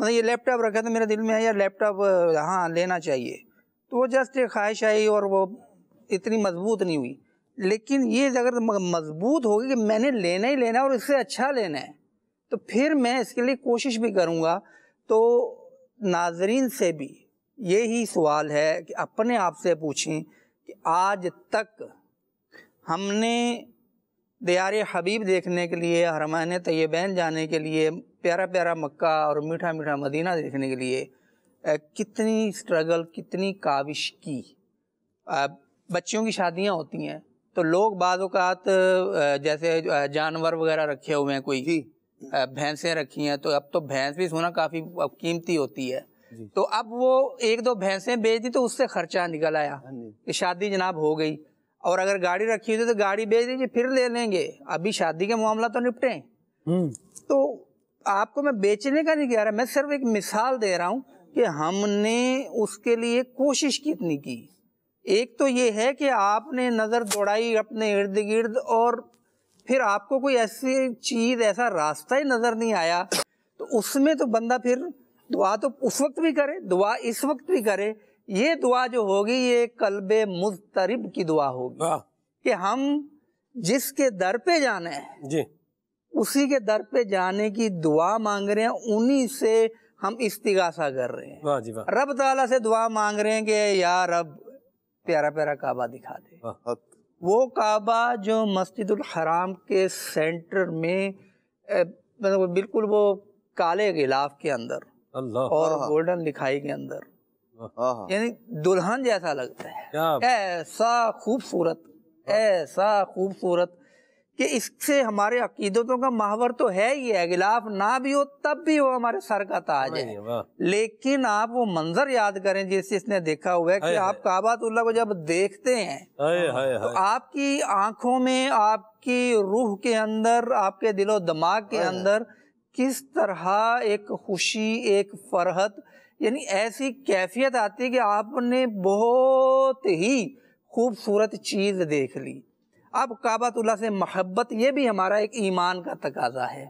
मतलब ये लैपटॉप रखा था तो मेरे दिल में है यार लैपटॉप हाँ लेना चाहिए तो वो जस्ट एक ख्वाहिश आई और वो इतनी मजबूत नहीं हुई लेकिन ये अगर मजबूत होगी कि मैंने लेना ही लेना है और इससे अच्छा लेना है तो फिर मैं इसके लिए कोशिश भी करूँगा तो नाजरीन से भी यही सवाल है कि अपने आप से पूछें कि आज तक हमने दियार हबीब देखने के लिए हरमान तयबैन जाने के लिए प्यारा प्यारा मक्का और मीठा मीठा मदीना देखने के लिए कितनी स्ट्रगल कितनी काविश की बच्चियों की शादियां होती हैं तो लोग बाज़ात जैसे जानवर वगैरह रखे हुए हैं कोई जी भैंसें रखी हैं तो अब तो भैंस भी सोना काफ़ी कीमती होती है तो अब वो एक दो भैंसें बेच दी तो उससे खर्चा निकल आया हाँ कि शादी जनाब हो गई और अगर गाड़ी रखी होती तो गाड़ी बेच दीजिए फिर ले लेंगे अभी शादी के मामला तो निपटे हम्म। तो आपको मैं बेचने का नहीं कह रहा मैं सिर्फ एक मिसाल दे रहा हूँ कि हमने उसके लिए कोशिश कितनी की एक तो ये है कि आपने नज़र दौड़ाई अपने इर्द गिर्द और फिर आपको कोई ऐसी चीज़ ऐसा रास्ता ही नज़र नहीं आया तो उसमें तो बंदा फिर दुआ तो उस वक्त भी करे दुआ इस वक्त भी करे ये दुआ जो होगी ये कल्ब मुस्तरब की दुआ होगी कि हम जिसके दर पे जाना है जी उसी के दर पे जाने की दुआ मांग रहे हैं उन्हीं से हम इस्तिगासा कर रहे हैं वाह जी रब ताला से दुआ मांग रहे हैं कि यार रब प्यारा प्यारा काबा दिखा दे वो काबा जो मस्जिद हराम के सेंटर में मतलब बिल्कुल वो काले गिलाफ के अंदर और हाँ। गोल्डन लिखाई के अंदर हाँ। हाँ। यानी दुल्हन जैसा लगता है ऐसा खूबसूरत ऐसा खूबसूरत कि इससे हमारे अकीदतों का माहवर तो है ही है गिलाफ ना भी हो तब भी वो हमारे सर का ताज है लेकिन आप वो मंजर याद करें जिसे इसने देखा हुआ है कि आप काबातुल्ला को जब देखते हैं तो आपकी आंखों में आपकी रूह के अंदर आपके दिलो दिमाग के अंदर किस तरह एक खुशी एक फरहत यानी ऐसी कैफियत आती है कि आपने बहुत ही खूबसूरत चीज़ देख ली अब काबातुल्ला से महब्बत ये भी हमारा एक ईमान का तकाजा है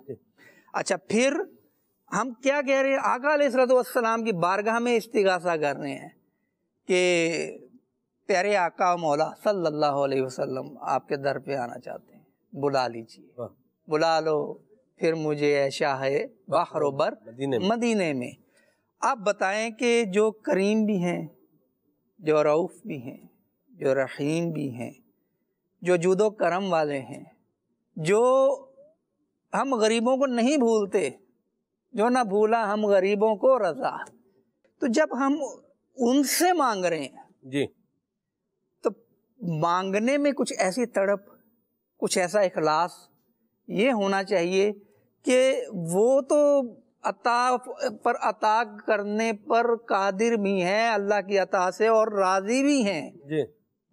अच्छा फिर हम क्या कह रहे हैं आका सलाम की बारगाह में इस्तिगासा कर रहे हैं कि प्यारे आका मौला सल्लल्लाहु अलैहि वसल्लम आपके दर पे आना चाहते हैं बुला लीजिए बुला लो फिर मुझे ऐशा है बाहरोबर मदीने, मदीने में आप बताएं कि जो करीम भी हैं जो रऊफ़ भी हैं जो रहीम भी हैं जो जूदो कर्म वाले हैं जो हम गरीबों को नहीं भूलते जो ना भूला हम गरीबों को रजा तो जब हम उनसे मांग रहे हैं जी तो मांगने में कुछ ऐसी तड़प कुछ ऐसा इखलास ये होना चाहिए कि वो तो अता पर अता करने पर कादिर भी हैं अल्लाह की अता से और राज़ी भी हैं जी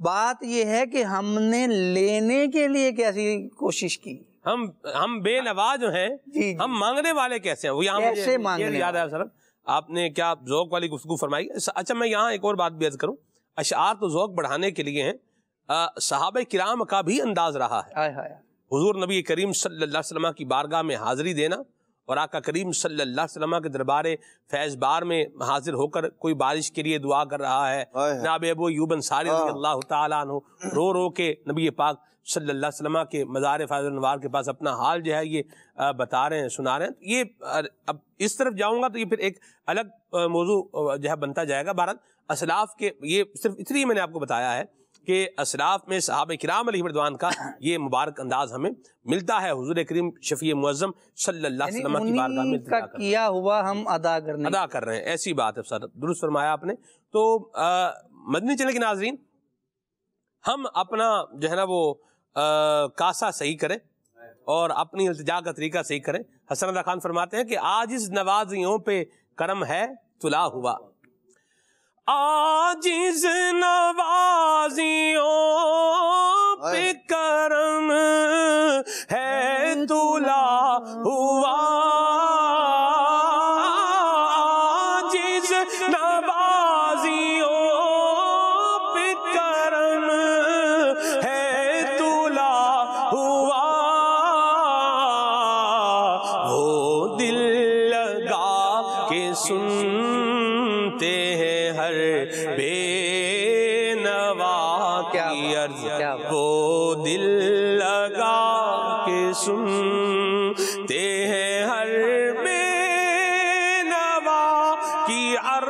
बात यह है कि हमने लेने के लिए कैसी कोशिश की हम हम बेनवाज हैं जी, जी, हम मांगने वाले कैसे हैं वो यहाँ कैसे मांगने याद है सर आपने क्या जोक वाली गुफ्तु फरमाई अच्छा मैं यहाँ एक और बात भी अर्ज करूँ अशार तो जोक बढ़ाने के लिए है साहब किराम का भी अंदाज रहा है हजूर नबी करीम सल्ला की बारगाह में हाजिरी देना और आका करीम सल्लल्लाहु अलैहि वसल्लम के दरबार फैज़ बार में हाजिर होकर कोई बारिश के लिए दुआ कर रहा है जनाब अबू यूबन अंसारी अल्लाह हाँ। तु रो रो के नबी पाक सल्लल्लाहु अलैहि वसल्लम के मज़ार फाजनवार के पास अपना हाल जो है ये बता रहे हैं सुना रहे हैं ये अब इस तरफ जाऊँगा तो ये फिर एक अलग मौजू जो है बनता जाएगा भारत असलाफ के ये सिर्फ इतनी मैंने आपको बताया है के असराफ में साहब कराम मरदवान का ये मुबारक अंदाज हमें मिलता है हुजूर करीम शफी मुजम सल्ला की बारगाह में का किया हुआ हम अदा करने अदा कर रहे हैं ऐसी बात है सर दुरुस्त फरमाया आपने तो मदनी चले के नाजरीन हम अपना जो है ना वो आ, कासा सही करें और अपनी अल्तजा का तरीका सही करें हसन अदा खान फरमाते हैं कि आज इस नवाजियों पे करम है तुला हुआ आजिज नवाजियों पे करम है तुला हुआ आजिज नवा सुनते हैं हर बेनवा की अर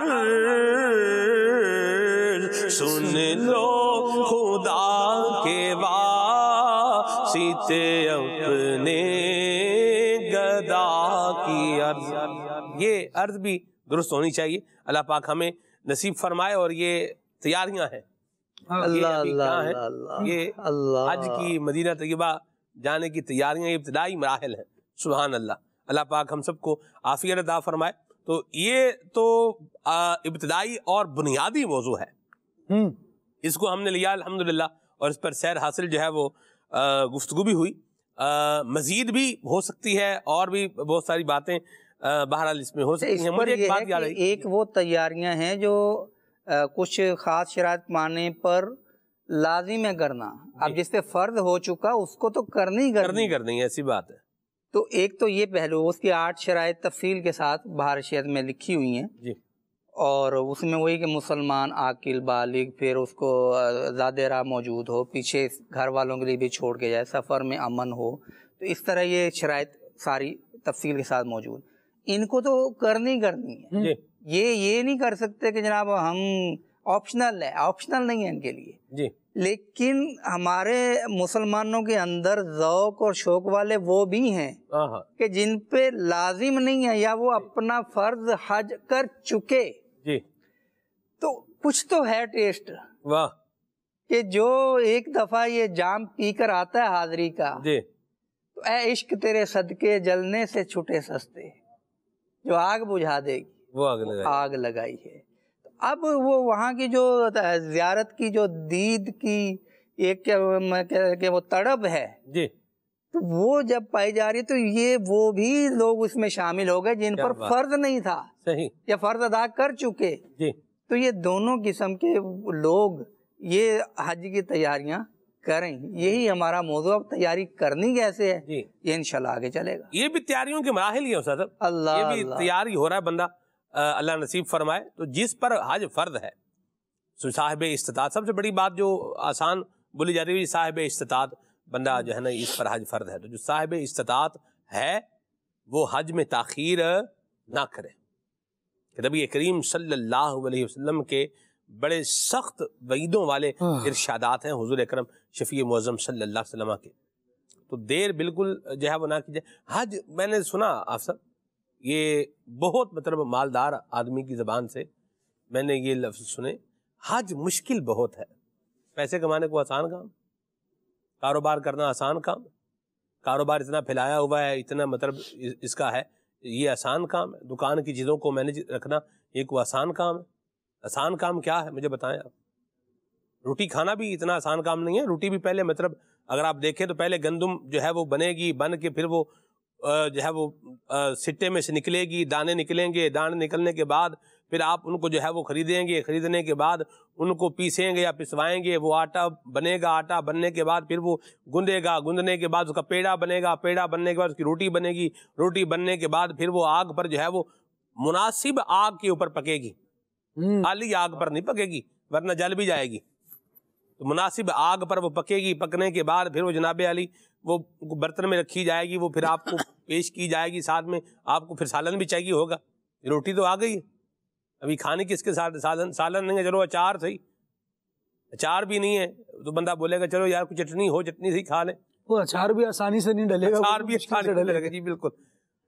सुन लो खुदा के वासिते अपने गदा की अर्ज ये अर्ज भी दुरुस्त होनी चाहिए अल्लाह पाक हमें नसीब फरमाए और ये तैयारियां हैं अल्लाह अल्लाह ये अल्लाह आज की मदीना तयबा जाने की तैयारियां इब्तदाई मराहल हैं सुबहान अल्लाह अल्लाह पाक हम सबको आफियत अदा फरमाए तो ये तो इब्तदाई और बुनियादी मौजू है हम्म। इसको हमने लिया अल्हम्दुलिल्लाह और इस पर सैर हासिल जो है वो गुफ्तु भी हुई मजीद भी हो सकती है और भी बहुत सारी बातें बहरहाल इसमें हो अच्छा, सकती हैं मुझे एक बात याद आई एक वो तैयारियां हैं जो आ, कुछ ख़ास शरात पाने पर लाजिम है करना अब जिससे फर्ज हो चुका उसको तो करनी ही करनी करनी, करनी ऐसी बात है तो एक तो ये पहलू उसकी आठ शराय तफसील के साथ बाहर शेर में लिखी हुई हैं जी और उसमें वही कि मुसलमान आकिल बालिग फिर उसको ज़्यादा राह मौजूद हो पीछे घर वालों के लिए भी छोड़ के जाए सफ़र में अमन हो तो इस तरह ये शराय सारी तफसील के साथ मौजूद इनको तो करनी करनी है ये ये नहीं कर सकते कि जनाब हम ऑप्शनल है ऑप्शनल नहीं है इनके लिए जी लेकिन हमारे मुसलमानों के अंदर जौक और शौक वाले वो भी हैं हाँ, हाँ। कि जिन पे लाजिम नहीं है या वो अपना फर्ज हज कर चुके जी तो कुछ तो है टेस्ट वाह कि जो एक दफा ये जाम पी कर आता है हाजिरी का जी तो ए इश्क तेरे सदके जलने से छुटे सस्ते जो आग बुझा देगी वो आग लगाई आग लगाई है अब वो वहाँ की जो ज़्यारत की जो दीद की एक क्या कह के वो तड़प है जी तो वो जब पाई जा रही तो ये वो भी लोग उसमें शामिल हो गए जिन पर फर्ज नहीं था सही या फर्ज अदा कर चुके जी तो ये दोनों किस्म के लोग ये हज की तैयारियां करें यही हमारा मौजूद अब तैयारी करनी कैसे है जी ये इनशाला आगे चलेगा ये भी तैयारियों के मराहल ही है अल्लाह तैयारी हो रहा है बंदा अल्लाह नसीब फरमाए तो जिस पर हज फ़र्द है सो साहिब इस्तात सबसे बड़ी बात जो आसान बोली जा रही है साहिब इस्तात बंदा जो है ना इस पर हज फ़र्द है तो जो साहिब इस्तात है वो हज में तखीर ना करे रबी करीम सल्लाम के बड़े सख्त वईदों वाले हाँ। इर्शादात हैं हजूर अकरम शफी मज़म सल्ला के तो देर बिल्कुल जो है वो ना की जाए हज मैंने सुना आप सब ये बहुत मतलब मालदार आदमी की ज़बान से मैंने ये लफ्ज़ सुने हज मुश्किल बहुत है पैसे कमाने को आसान काम कारोबार करना आसान काम कारोबार इतना फैलाया हुआ है इतना मतलब इसका है ये आसान काम है दुकान की चीज़ों को मैनेज रखना ये कोई आसान काम है आसान काम क्या है मुझे बताएं आप रोटी खाना भी इतना आसान काम नहीं है रोटी भी पहले मतलब अगर आप देखें तो पहले गंदम जो है वो बनेगी बन के फिर वो जो है वो सिट्टे में से निकलेगी दाने निकलेंगे दाने निकलने के बाद फिर आप उनको जो है वो खरीदेंगे खरीदने के बाद उनको पीसेंगे या पिसवाएंगे वो आटा बनेगा आटा बनने के बाद फिर वो गूंदेगा गूंदने के बाद उसका पेड़ा बनेगा पेड़ा बनने के बाद उसकी रोटी बनेगी रोटी बनने के बाद फिर वो आग पर जो है वो मुनासिब आग के ऊपर पकेगी हम्म। खाली आग पर नहीं पकेगी वरना जल भी जाएगी तो मुनासिब आग पर वो पकेगी पकने के बाद फिर वो जनाब अली वो बर्तन में रखी जाएगी वो फिर आपको (coughs) पेश की जाएगी साथ में आपको फिर सालन भी चाहिए होगा रोटी तो आ गई है अभी खाने किसके साथ सालन सालन नहीं है चलो अचार सही अचार भी नहीं है तो बंदा बोलेगा चलो यार कुछ चटनी हो चटनी सही खा लें वो अचार भी आसानी से नहीं डलेगा अचार भी अच्छा डलेगा जी बिल्कुल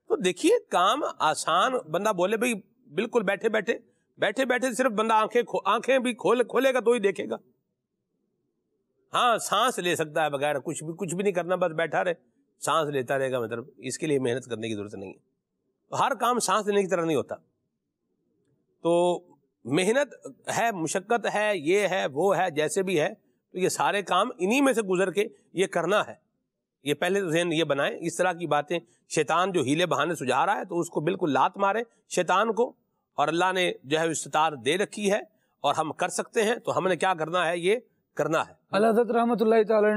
तो देखिए काम आसान बंदा बोले भाई बिल्कुल बैठे बैठे बैठे बैठे सिर्फ बंदा आंखें आंखें भी खोल खोलेगा तो ही देखेगा हाँ सांस ले सकता है बगैर कुछ भी कुछ भी नहीं करना बस बैठा रहे सांस लेता रहेगा मतलब इसके लिए मेहनत करने की जरूरत नहीं है तो हर काम सांस लेने की तरह नहीं होता तो मेहनत है मुशक्क़त है ये है वो है जैसे भी है तो ये सारे काम इन्हीं में से गुजर के ये करना है ये पहले तो जहन ये बनाएं इस तरह की बातें शैतान जो हीले बहाने सुझा रहा है तो उसको बिल्कुल लात मारें शैतान को और अल्लाह ने जो है इस्तार दे रखी है और हम कर सकते हैं तो हमने क्या करना है ये करना है अलहजत रहमत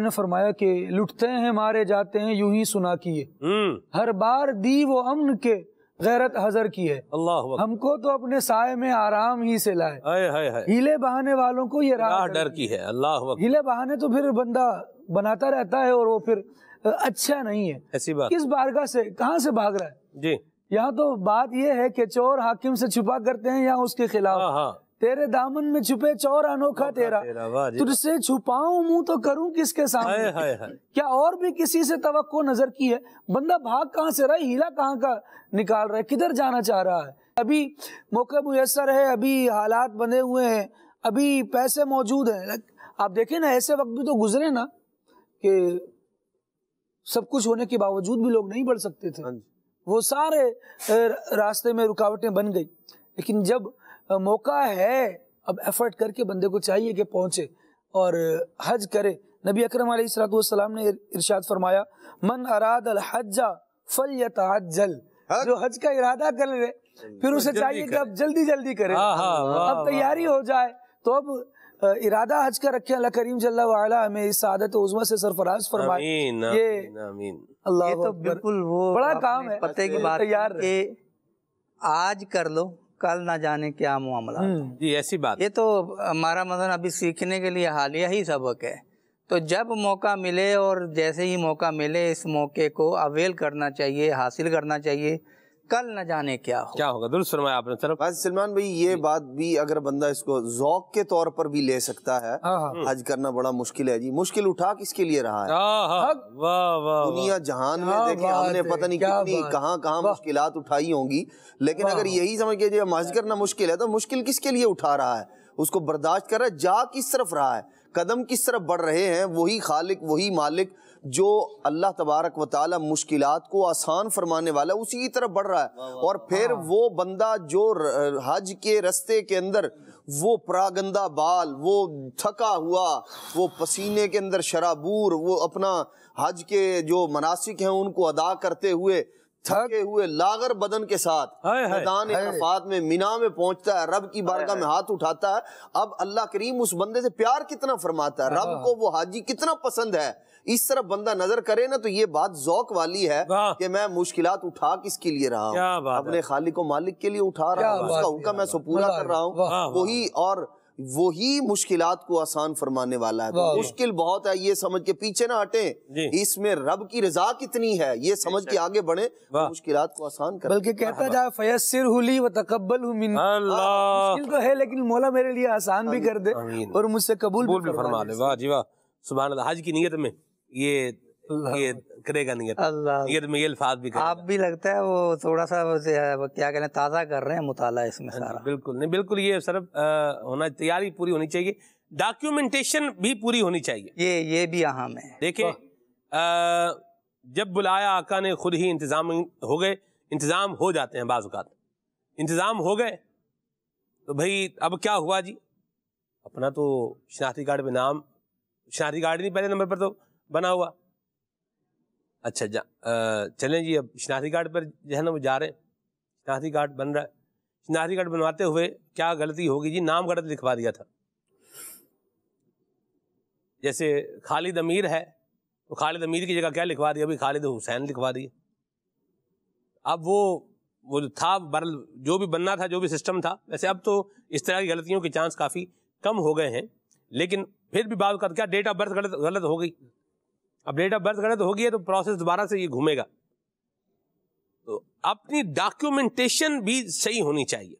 ने फरमाया कि लुटते हैं मारे जाते हैं यूं ही सुना किए हम्म। हर बार दी वो अमन के गैरत हजर की है अल्लाह हमको तो अपने साय में आराम ही से लाए आए, आए, आए। हिले बहाने वालों को ये राह डर की है अल्लाह हिले बहाने तो फिर बंदा बनाता रहता है और वो फिर अच्छा नहीं है ऐसी बात किस बारगाह से कहाँ से भाग रहा है जी यहाँ तो बात यह है कि चोर हाकिम से छुपा करते हैं या उसके खिलाफ हाँ, हाँ। तेरे दामन में छुपे चोर अनोखा तेरा, तेरा तुझसे छुपाऊं मुंह तो करूं किसके सामने हाय हाय हाय। क्या और भी किसी से तवक्को नजर की है बंदा भाग कहां से रहा है हीला कहां का निकाल रहा है किधर जाना चाह रहा है अभी मौके मुयसर है अभी हालात बने हुए हैं अभी पैसे मौजूद हैं आप देखें ना ऐसे वक्त भी तो गुजरे ना कि सब कुछ होने के बावजूद भी लोग नहीं बढ़ सकते थे हाँ वो सारे रास्ते में रुकावटें बन गई लेकिन जब मौका है अब एफर्ट करके बंदे को चाहिए कि पहुंचे और हज करे नबी अकरम सलाम ने इरशाद फरमाया मन अराद अल हज्जा फल यताजल हाँ। जो हज का इरादा कर ले फिर तो उसे चाहिए कि अब जल्दी जल्दी करे हाँ, हाँ, अब तैयारी हो जाए तो अब इरादा हज का रखे अल्लाह करीम जल्ला हमें इस आदत उजमा से सरफराज फरमाए ये अल्लाह तो बिल्कुल वो बड़ा काम है पते की बात यार आज कर लो कल ना जाने क्या मामला हम्म, जी ऐसी बात ये तो हमारा मतलब अभी सीखने के लिए हालिया ही सबक है तो जब मौका मिले और जैसे ही मौका मिले इस मौके को अवेल करना चाहिए हासिल करना चाहिए कल न जाने क्या हो क्या होगा दुरुस्त फरमाया आपने तरफ सलमान भाई ये बात भी अगर बंदा इसको जौक के तौर पर भी ले सकता है हाँ, हाँ। हम्म। हज करना बड़ा मुश्किल है जी मुश्किल उठा किसके लिए रहा है हाँ, दुनिया जहान में देखे हमने पता नहीं कितनी कहाँ कहाँ मुश्किल उठाई होंगी लेकिन अगर यही समझ के जो हज करना मुश्किल है तो मुश्किल किसके लिए उठा रहा है उसको बर्दाश्त कर रहा है जा किस तरफ रहा है कदम किस तरफ बढ़ रहे हैं वही खालिक वही मालिक जो अल्लाह तबारक व मुश्किल को आसान फरमाने वाला है उसी की तरफ बढ़ रहा है और फिर हाँ। वो बंदा जो हज के रस्ते के अंदर वो प्रागंदा बाल वो थका हुआ वो पसीने के अंदर शराबूर वो अपना हज के जो मनासिक हैं उनको अदा करते हुए थके हुए लागर बदन के साथ मैदान अरफात में मीना में पहुंचता है रब की बारगाह में हाथ उठाता है अब अल्लाह करीम उस बंदे से प्यार कितना फरमाता है हाँ, रब हाँ, को वो हाजी कितना पसंद है इस तरफ बंदा नजर करे ना तो ये बात जौक वाली है हाँ। कि मैं मुश्किलात उठा किसके लिए रहा हूँ अपने खाली को मालिक के लिए उठा रहा हूँ उसका हुक्म मैं सो पूरा कर रहा हूँ वही और वही मुश्किलात को आसान फरमाने वाला है तो मुश्किल बहुत है ये समझ के पीछे ना हटे इसमें रब की रजा कितनी है ये समझ के आगे बढ़े तो मुश्किलात को आसान कर बल्कि कहता जाए फयसर हुली व तकबल मुश्किल तो है लेकिन मौला मेरे लिए आसान भी कर दे और मुझसे कबूल भी फरमा दे वाह जी वाह सुबह हज की नीयत में ये ये करेगा नहीं ये तो ये अल्फाज भी आप भी लगता है वो थोड़ा सा वो क्या कहना ताज़ा कर रहे हैं मुताला इसमें हाँ सारा बिल्कुल नहीं बिल्कुल ये सर होना तैयारी पूरी होनी चाहिए डॉक्यूमेंटेशन भी पूरी होनी चाहिए ये ये भी अहम है देखिए जब बुलाया आका ने खुद ही इंतज़ाम हो गए इंतज़ाम हो जाते हैं बाज़ात इंतज़ाम हो गए तो भाई अब क्या हुआ जी अपना तो शनाती कार्ड में नाम शनाती कार्ड नहीं पहले नंबर पर तो बना हुआ अच्छा जा चलें जी अब शनाख्ती कार्ड पर जो है ना वो जा रहे हैं शनाख्ती कार्ड बन रहा है शनाख्ती कार्ड बनवाते हुए क्या गलती होगी जी नाम गलत लिखवा दिया था जैसे खालिद अमीर है तो खालिद अमीर की जगह क्या लिखवा दिया अभी खालिद हुसैन लिखवा दिए अब वो वो जो था बरल जो भी बनना था जो भी सिस्टम था वैसे अब तो इस तरह की गलतियों के चांस काफ़ी कम हो गए हैं लेकिन फिर भी बात कर क्या डेट ऑफ बर्थ गलत गलत हो गई अब डेट ऑफ बर्थ गलत हो गया तो प्रोसेस तो दोबारा से ये घूमेगा तो अपनी डॉक्यूमेंटेशन भी सही होनी चाहिए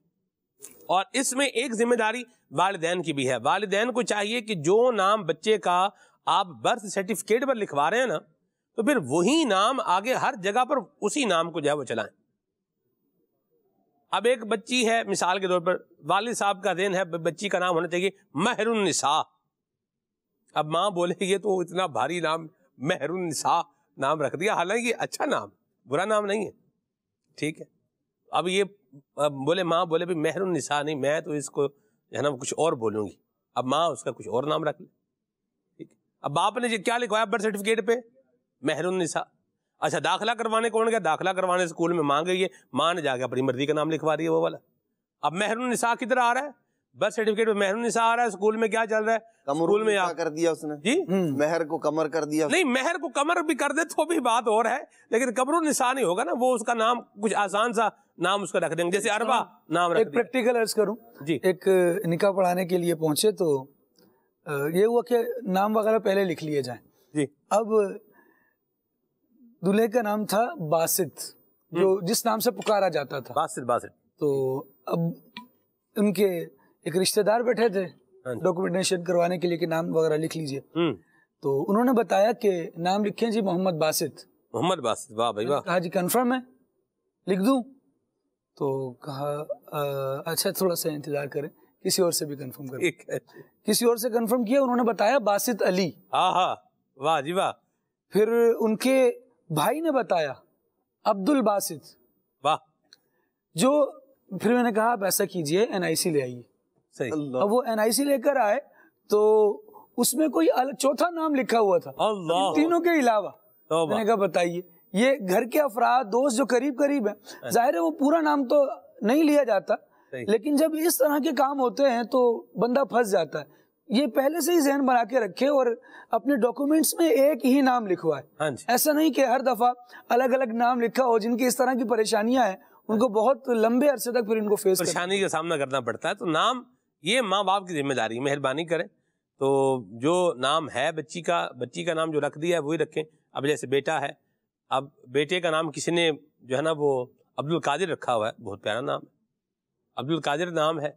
और इसमें एक जिम्मेदारी वालदेन की भी है वालदेन को चाहिए कि जो नाम बच्चे का आप बर्थ सर्टिफिकेट पर लिखवा रहे हैं ना तो फिर वही नाम आगे हर जगह पर उसी नाम को जो है वो चलाएं अब एक बच्ची है मिसाल के तौर पर वालिद साहब का देन है बच्ची का नाम होना चाहिए निशा अब माँ बोले ये तो इतना भारी नाम मेहरुन्सा नाम रख दिया हालांकि अच्छा नाम बुरा नाम नहीं है ठीक है अब ये अब बोले माँ बोले भी मेहरुन्सा नहीं मैं तो इसको है ना कुछ और बोलूँगी अब माँ उसका कुछ और नाम रख ले ठीक है अब बाप ने क्या लिखवाया बर्थ सर्टिफिकेट पे मेहरुन्सा अच्छा दाखिला करवाने कौन गया दाखिला करवाने स्कूल में माँ गई है माँ ने जाके अपनी मर्जी का नाम लिखवा रही है वो वाला अब मेहरुन्सा किधर आ रहा है बर्थ सर्टिफिकेट में मेहर निशा आ रहा है स्कूल में क्या चल रहा है स्कूल में आ... कर दिया उसने जी हम्म। मेहर को कमर कर दिया नहीं मेहर को कमर भी कर दे तो भी बात और है लेकिन कमरू निशा नहीं होगा ना वो उसका नाम कुछ आसान सा नाम उसका रख देंगे जैसे अच्छा, अरबा नाम रख एक प्रैक्टिकल अर्ज करूँ जी एक निका पढ़ाने के लिए पहुंचे तो ये हुआ कि नाम वगैरह पहले लिख लिए जाए जी अब दूल्हे का नाम था बासित जो हम्म। जिस नाम से पुकारा जाता था बासित बासित तो अब उनके एक रिश्तेदार बैठे थे डॉक्यूमेंटेशन हाँ करवाने के लिए कि नाम वगैरह लिख लीजिए हम्म। तो उन्होंने बताया कि नाम लिखे जी मोहम्मद बासित मोहम्मद बासित वाह भाई वाह कहा जी कन्फर्म है लिख दू तो कहा आ, अच्छा थोड़ा सा इंतजार करें किसी और से भी कंफर्म करें किसी और से कंफर्म किया उन्होंने बताया बासित अली हाँ, हाँ, वाह जी वाह फिर उनके भाई ने बताया अब्दुल बासित वाह जो फिर मैंने कहा आप ऐसा कीजिए एनआईसी ले आइए सही अब वो एनआईसी लेकर आए तो उसमें कोई चौथा नाम लिखा हुआ था अल्लाह तीनों के अलावा मैंने कहा बताइए ये घर के अफरा दोस्त जो करीब करीब है हाँ। जाहिर है वो पूरा नाम तो नहीं लिया जाता लेकिन जब इस तरह के काम होते हैं तो बंदा फंस जाता है ये पहले से ही जहन बना के रखे और अपने डॉक्यूमेंट्स में एक ही नाम लिखवाए हाँ ऐसा नहीं कि हर दफा अलग अलग नाम लिखा हो जिनकी इस तरह की परेशानियां हैं उनको बहुत लंबे अरसे तक फिर इनको फेस परेशानी का सामना करना पड़ता है तो नाम ये माँ बाप की जिम्मेदारी मेहरबानी करें तो जो नाम है बच्ची का बच्ची का नाम जो रख दिया है वही रखें अब जैसे बेटा है अब बेटे का नाम किसी ने जो है ना वो अब्दुल कादिर रखा हुआ है बहुत प्यारा नाम है अब्दुल कादिर नाम है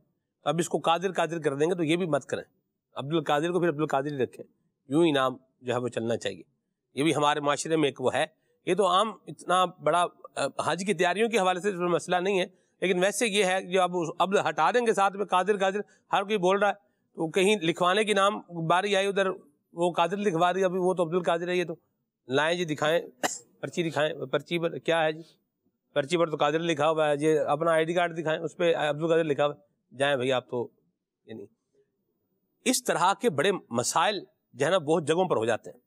अब इसको कादिर कादिर कर देंगे तो ये भी मत करें अब्दुल कादिर को फिर अब्दुल कादिर रखें यूं ही नाम जो है वो चलना चाहिए ये भी हमारे माशरे में एक वो है ये तो आम इतना बड़ा हज की तैयारियों के हवाले से मसला नहीं है लेकिन वैसे ये है जो अब अब हटा देंगे साथ में कादिर कादिर हर कोई बोल रहा है तो कहीं लिखवाने की नाम बारी आई उधर वो कादिर लिखवा रही अभी वो तो अब्दुल कादिर है ये तो लाए जी दिखाएं पर्ची दिखाएं पर्ची पर क्या है जी पर्ची पर तो कादिर लिखा हुआ है ये अपना आई कार्ड दिखाएं उस पर अब्दुल कादिर लिखा हुआ है भैया आप तो यानी इस तरह के बड़े मसाइल जो है ना बहुत जगहों पर हो जाते हैं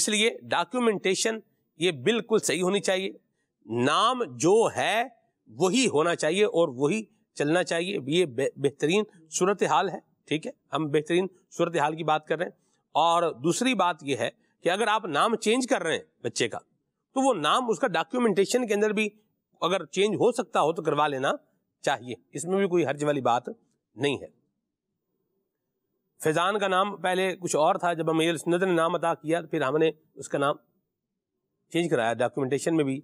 इसलिए डॉक्यूमेंटेशन ये बिल्कुल सही होनी चाहिए नाम जो है वही होना चाहिए और वही चलना चाहिए ये बेहतरीन सूरत हाल है ठीक है हम बेहतरीन सूरत हाल की बात कर रहे हैं और दूसरी बात यह है कि अगर आप नाम चेंज कर रहे हैं बच्चे का तो वो नाम उसका डॉक्यूमेंटेशन के अंदर भी अगर चेंज हो सकता हो तो करवा लेना चाहिए इसमें भी कोई हर्ज वाली बात नहीं है फैज़ान का नाम पहले कुछ और था जब अमीर सुन्नत ने नाम अदा किया फिर हमने उसका नाम चेंज कराया डॉक्यूमेंटेशन में भी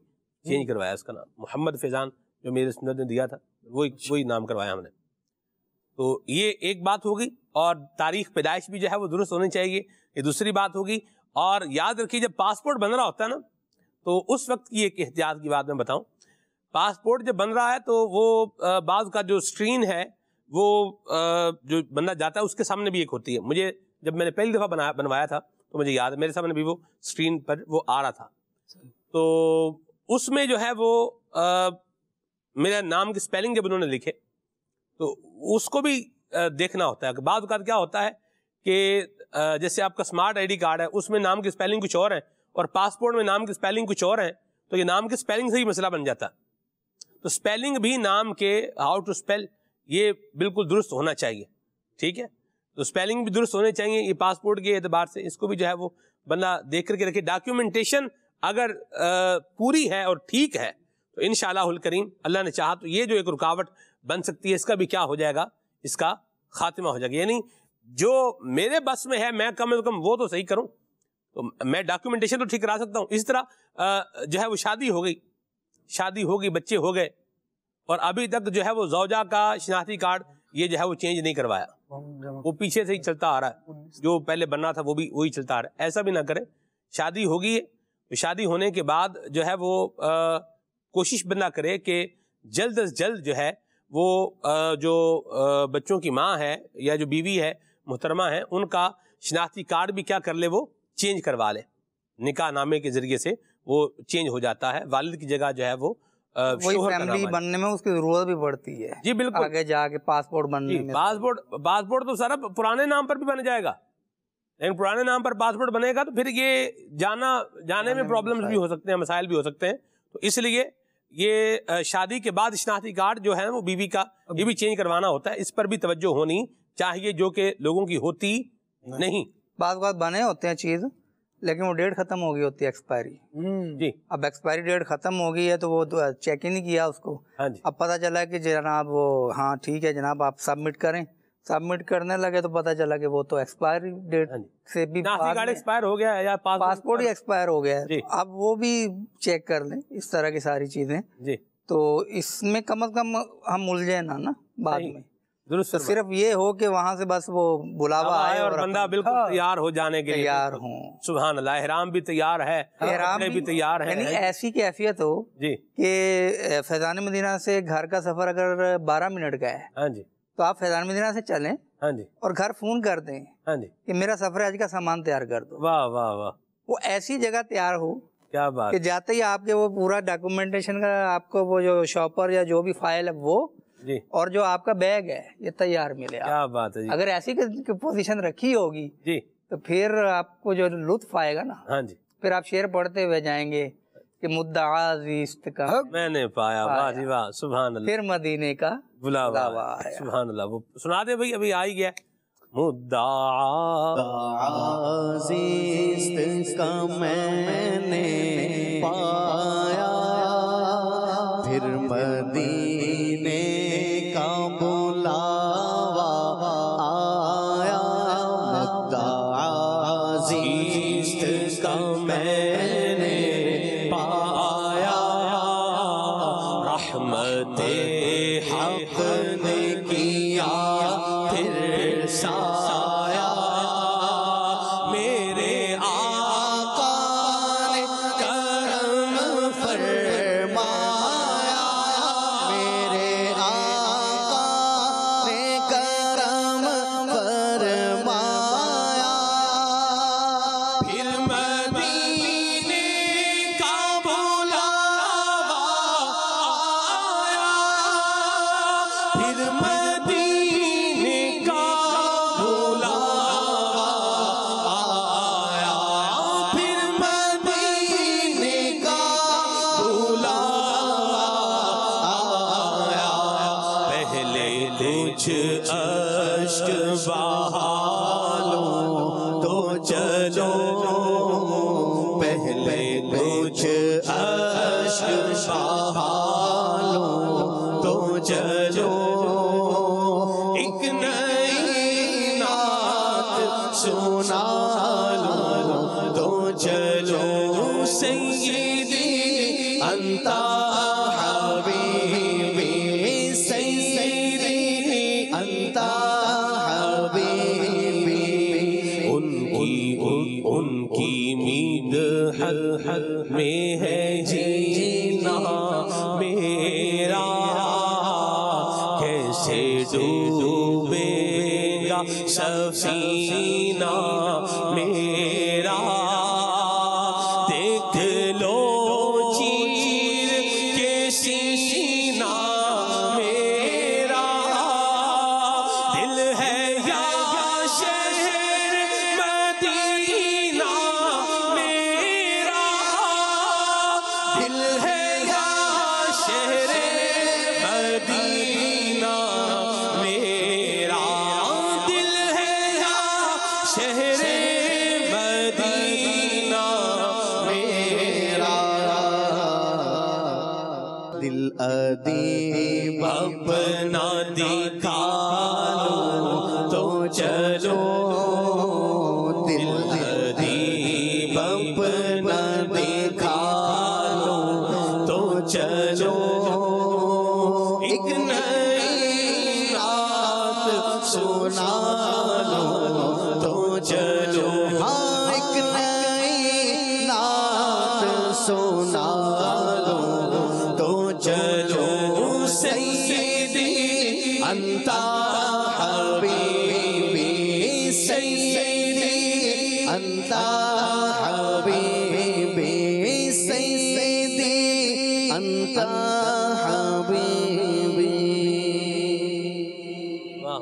चेंज करवाया उसका नाम मोहम्मद फैज़ान जो मेरे सुंदर ने दिया था वो वही नाम करवाया हमने तो ये एक बात होगी और तारीख पैदाइश भी जो है वो दुरुस्त होनी चाहिए ये दूसरी बात होगी और याद रखिए जब पासपोर्ट बन रहा होता है ना तो उस वक्त की एक एहतियात की बात मैं बताऊँ पासपोर्ट जब बन रहा है तो वो बाद का जो स्क्रीन है वो जो बंदा जाता है उसके सामने भी एक होती है मुझे जब मैंने पहली दफ़ा बनाया बनवाया था तो मुझे याद है मेरे सामने भी वो स्क्रीन पर वो आ रहा था तो उसमें जो है वो मेरा नाम की स्पेलिंग जब उन्होंने लिखे तो उसको भी देखना होता है बाद बात क्या होता है कि जैसे आपका स्मार्ट आईडी कार्ड है उसमें नाम की स्पेलिंग कुछ और है और पासपोर्ट में नाम की स्पेलिंग कुछ और है तो ये नाम की स्पेलिंग से ही मसला बन जाता तो स्पेलिंग भी नाम के हाउ टू स्पेल ये बिल्कुल दुरुस्त होना चाहिए ठीक है तो स्पेलिंग भी दुरुस्त होने चाहिए ये पासपोर्ट के एतबार से इसको भी जो है वो बंदा देख करके रखे डॉक्यूमेंटेशन अगर आ, पूरी है और ठीक है तो इन करीम अल्लाह ने चाहा तो ये जो एक रुकावट बन सकती है इसका भी क्या हो जाएगा इसका खात्मा हो जाएगा यानी जो मेरे बस में है मैं कम अज़ कम वो तो सही करूँ तो मैं डॉक्यूमेंटेशन तो ठीक करा सकता हूँ इस तरह जो है वो शादी हो गई शादी हो गई बच्चे हो गए और अभी तक जो है वो जौजा का शिनाती कार्ड ये जो है वो चेंज नहीं करवाया वो पीछे से ही चलता आ रहा है जो पहले बनना था वो भी वही चलता आ रहा है ऐसा भी ना करें शादी होगी तो शादी होने के बाद जो है वो आ, कोशिश बना करे कि जल्द अज जल्द जो है वो जो बच्चों की माँ है या जो बीवी है मोहतरमा है उनका शनाख्ती कार्ड भी क्या कर ले वो चेंज करवा ले निकाह नामे के ज़रिए से वो चेंज हो जाता है वालिद की जगह जो है वो फैमिली बनने में उसकी जरूरत भी पड़ती है जी बिल्कुल आगे जाके पासपोर्ट बनने में पासपोर्ट तो। पासपोर्ट तो सारा पुराने नाम पर भी बन जाएगा लेकिन पुराने नाम पर पासपोर्ट बनेगा तो फिर ये जाना जाने में प्रॉब्लम्स भी हो सकते हैं मसाइल भी हो सकते हैं तो इसलिए ये शादी के बाद शनाती कार्ड जो है वो बीवी का ये भी चेंज करवाना होता है इस पर भी तवज्जो होनी चाहिए जो कि लोगों की होती नहीं, बात बात बने होते हैं चीज़ लेकिन वो डेट ख़त्म हो गई होती है एक्सपायरी हम्म। जी अब एक्सपायरी डेट ख़त्म हो गई है तो वो चेक तो, ही नहीं किया उसको हाँ जी। अब पता चला कि जनाब वो हाँ ठीक है जनाब आप सबमिट करें सबमिट करने लगे तो पता चला कि वो तो एक्सपायर डेट हाँ से भी कार्ड एक्सपायर हो गया है या पासपोर्ट ही एक्सपायर हो गया है अब वो भी चेक कर लें इस तरह की सारी चीजें जी तो इसमें कम से कम हम उलझे ना ना बाद में दुरुस्त तो सिर्फ ये हो कि वहाँ से बस वो बुलावा आए और बंदा बिल्कुल हाँ। तैयार हो जाने के तैयार हो सुबह अल्लाह भी तैयार है हाँ। हराम भी तैयार है यानी ऐसी कैफियत हो जी कि फैजान मदीना से घर का सफर अगर 12 मिनट का है हाँ जी तो आप फैजान मदीना से चलें हाँ जी और घर फोन कर दें हाँ जी कि मेरा सफर आज का सामान तैयार कर दो वाह वाह वाह वो ऐसी जगह तैयार हो क्या बात कि जाते ही आपके वो पूरा डॉक्यूमेंटेशन का आपको वो जो शॉपर या जो भी फाइल है वो जी और जो आपका बैग है ये तैयार मिले क्या बात है जी। अगर ऐसी पोजीशन रखी होगी जी तो फिर आपको जो लुत्फ आएगा ना हाँ जी फिर आप शेर पढ़ते हुए जाएंगे कि मुद्दा का मैंने पाया वाह जी सुबह फिर मदीने का बुलावा सुबह अल्लाह वो सुना दे भाई अभी आ ही गया मुद्दा का मैंने पाया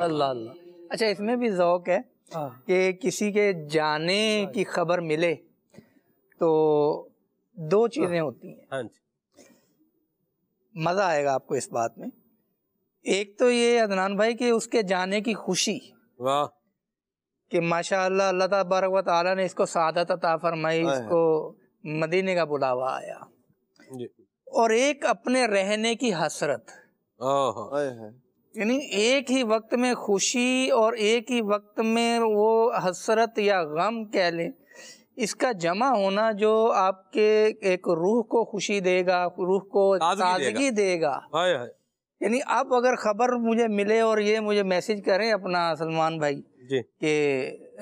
अल्लाह अल्लाह अच्छा इसमें भी ज़ौक है हाँ। कि किसी के जाने की खबर मिले तो दो हाँ। चीज़ें होती हैं हाँ जी मज़ा आएगा आपको इस बात में एक तो ये अदनान भाई कि उसके जाने की खुशी वाह कि माशा अल्लाह तबारक वाली ने इसको सादत अता फरमाई इसको मदीने का बुलावा आया और एक अपने रहने की हसरत यानी एक ही वक्त में खुशी और एक ही वक्त में वो हसरत या गम कह लें इसका जमा होना जो आपके एक रूह को खुशी देगा रूह को ताजगी देगा, देगा। यानी आप अगर खबर मुझे मिले और ये मुझे मैसेज करें अपना सलमान भाई कि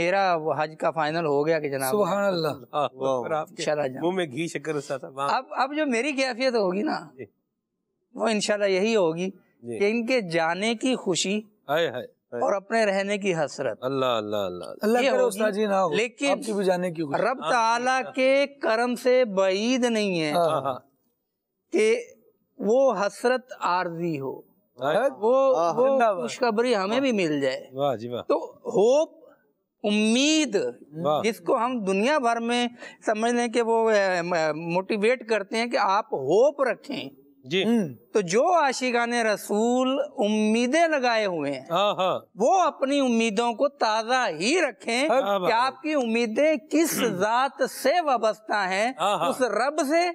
मेरा हज का फाइनल हो गया कि जनाब सुभान अल्लाह हाँ, मुंह में घी शक्कर हाँ। अब अब जो मेरी कैफियत होगी ना वो इनशाला यही होगी कि इनके जाने की खुशी है, है, है। और अपने रहने की हसरत अल्लाह अल्लाह अल्लाह अल्लाह जी ना हो लेकिन भी जाने की रब हाँ, हाँ, ताला हाँ। के करम से बईद नहीं है कि वो हसरत आरजी हो वो वो खुशखबरी हमें भी मिल जाए वाह जी वाह तो होप उम्मीद जिसको हम दुनिया भर में समझ लें कि वो मोटिवेट करते हैं कि आप होप रखें जी हम्म, तो जो आशिका ने रसूल उम्मीदें लगाए हुए हैं हाँ, हाँ। वो अपनी उम्मीदों को ताजा ही रखें हाँ, कि आपकी उम्मीदें किस हम्म। जात से वाबस्ता हैं उस रब से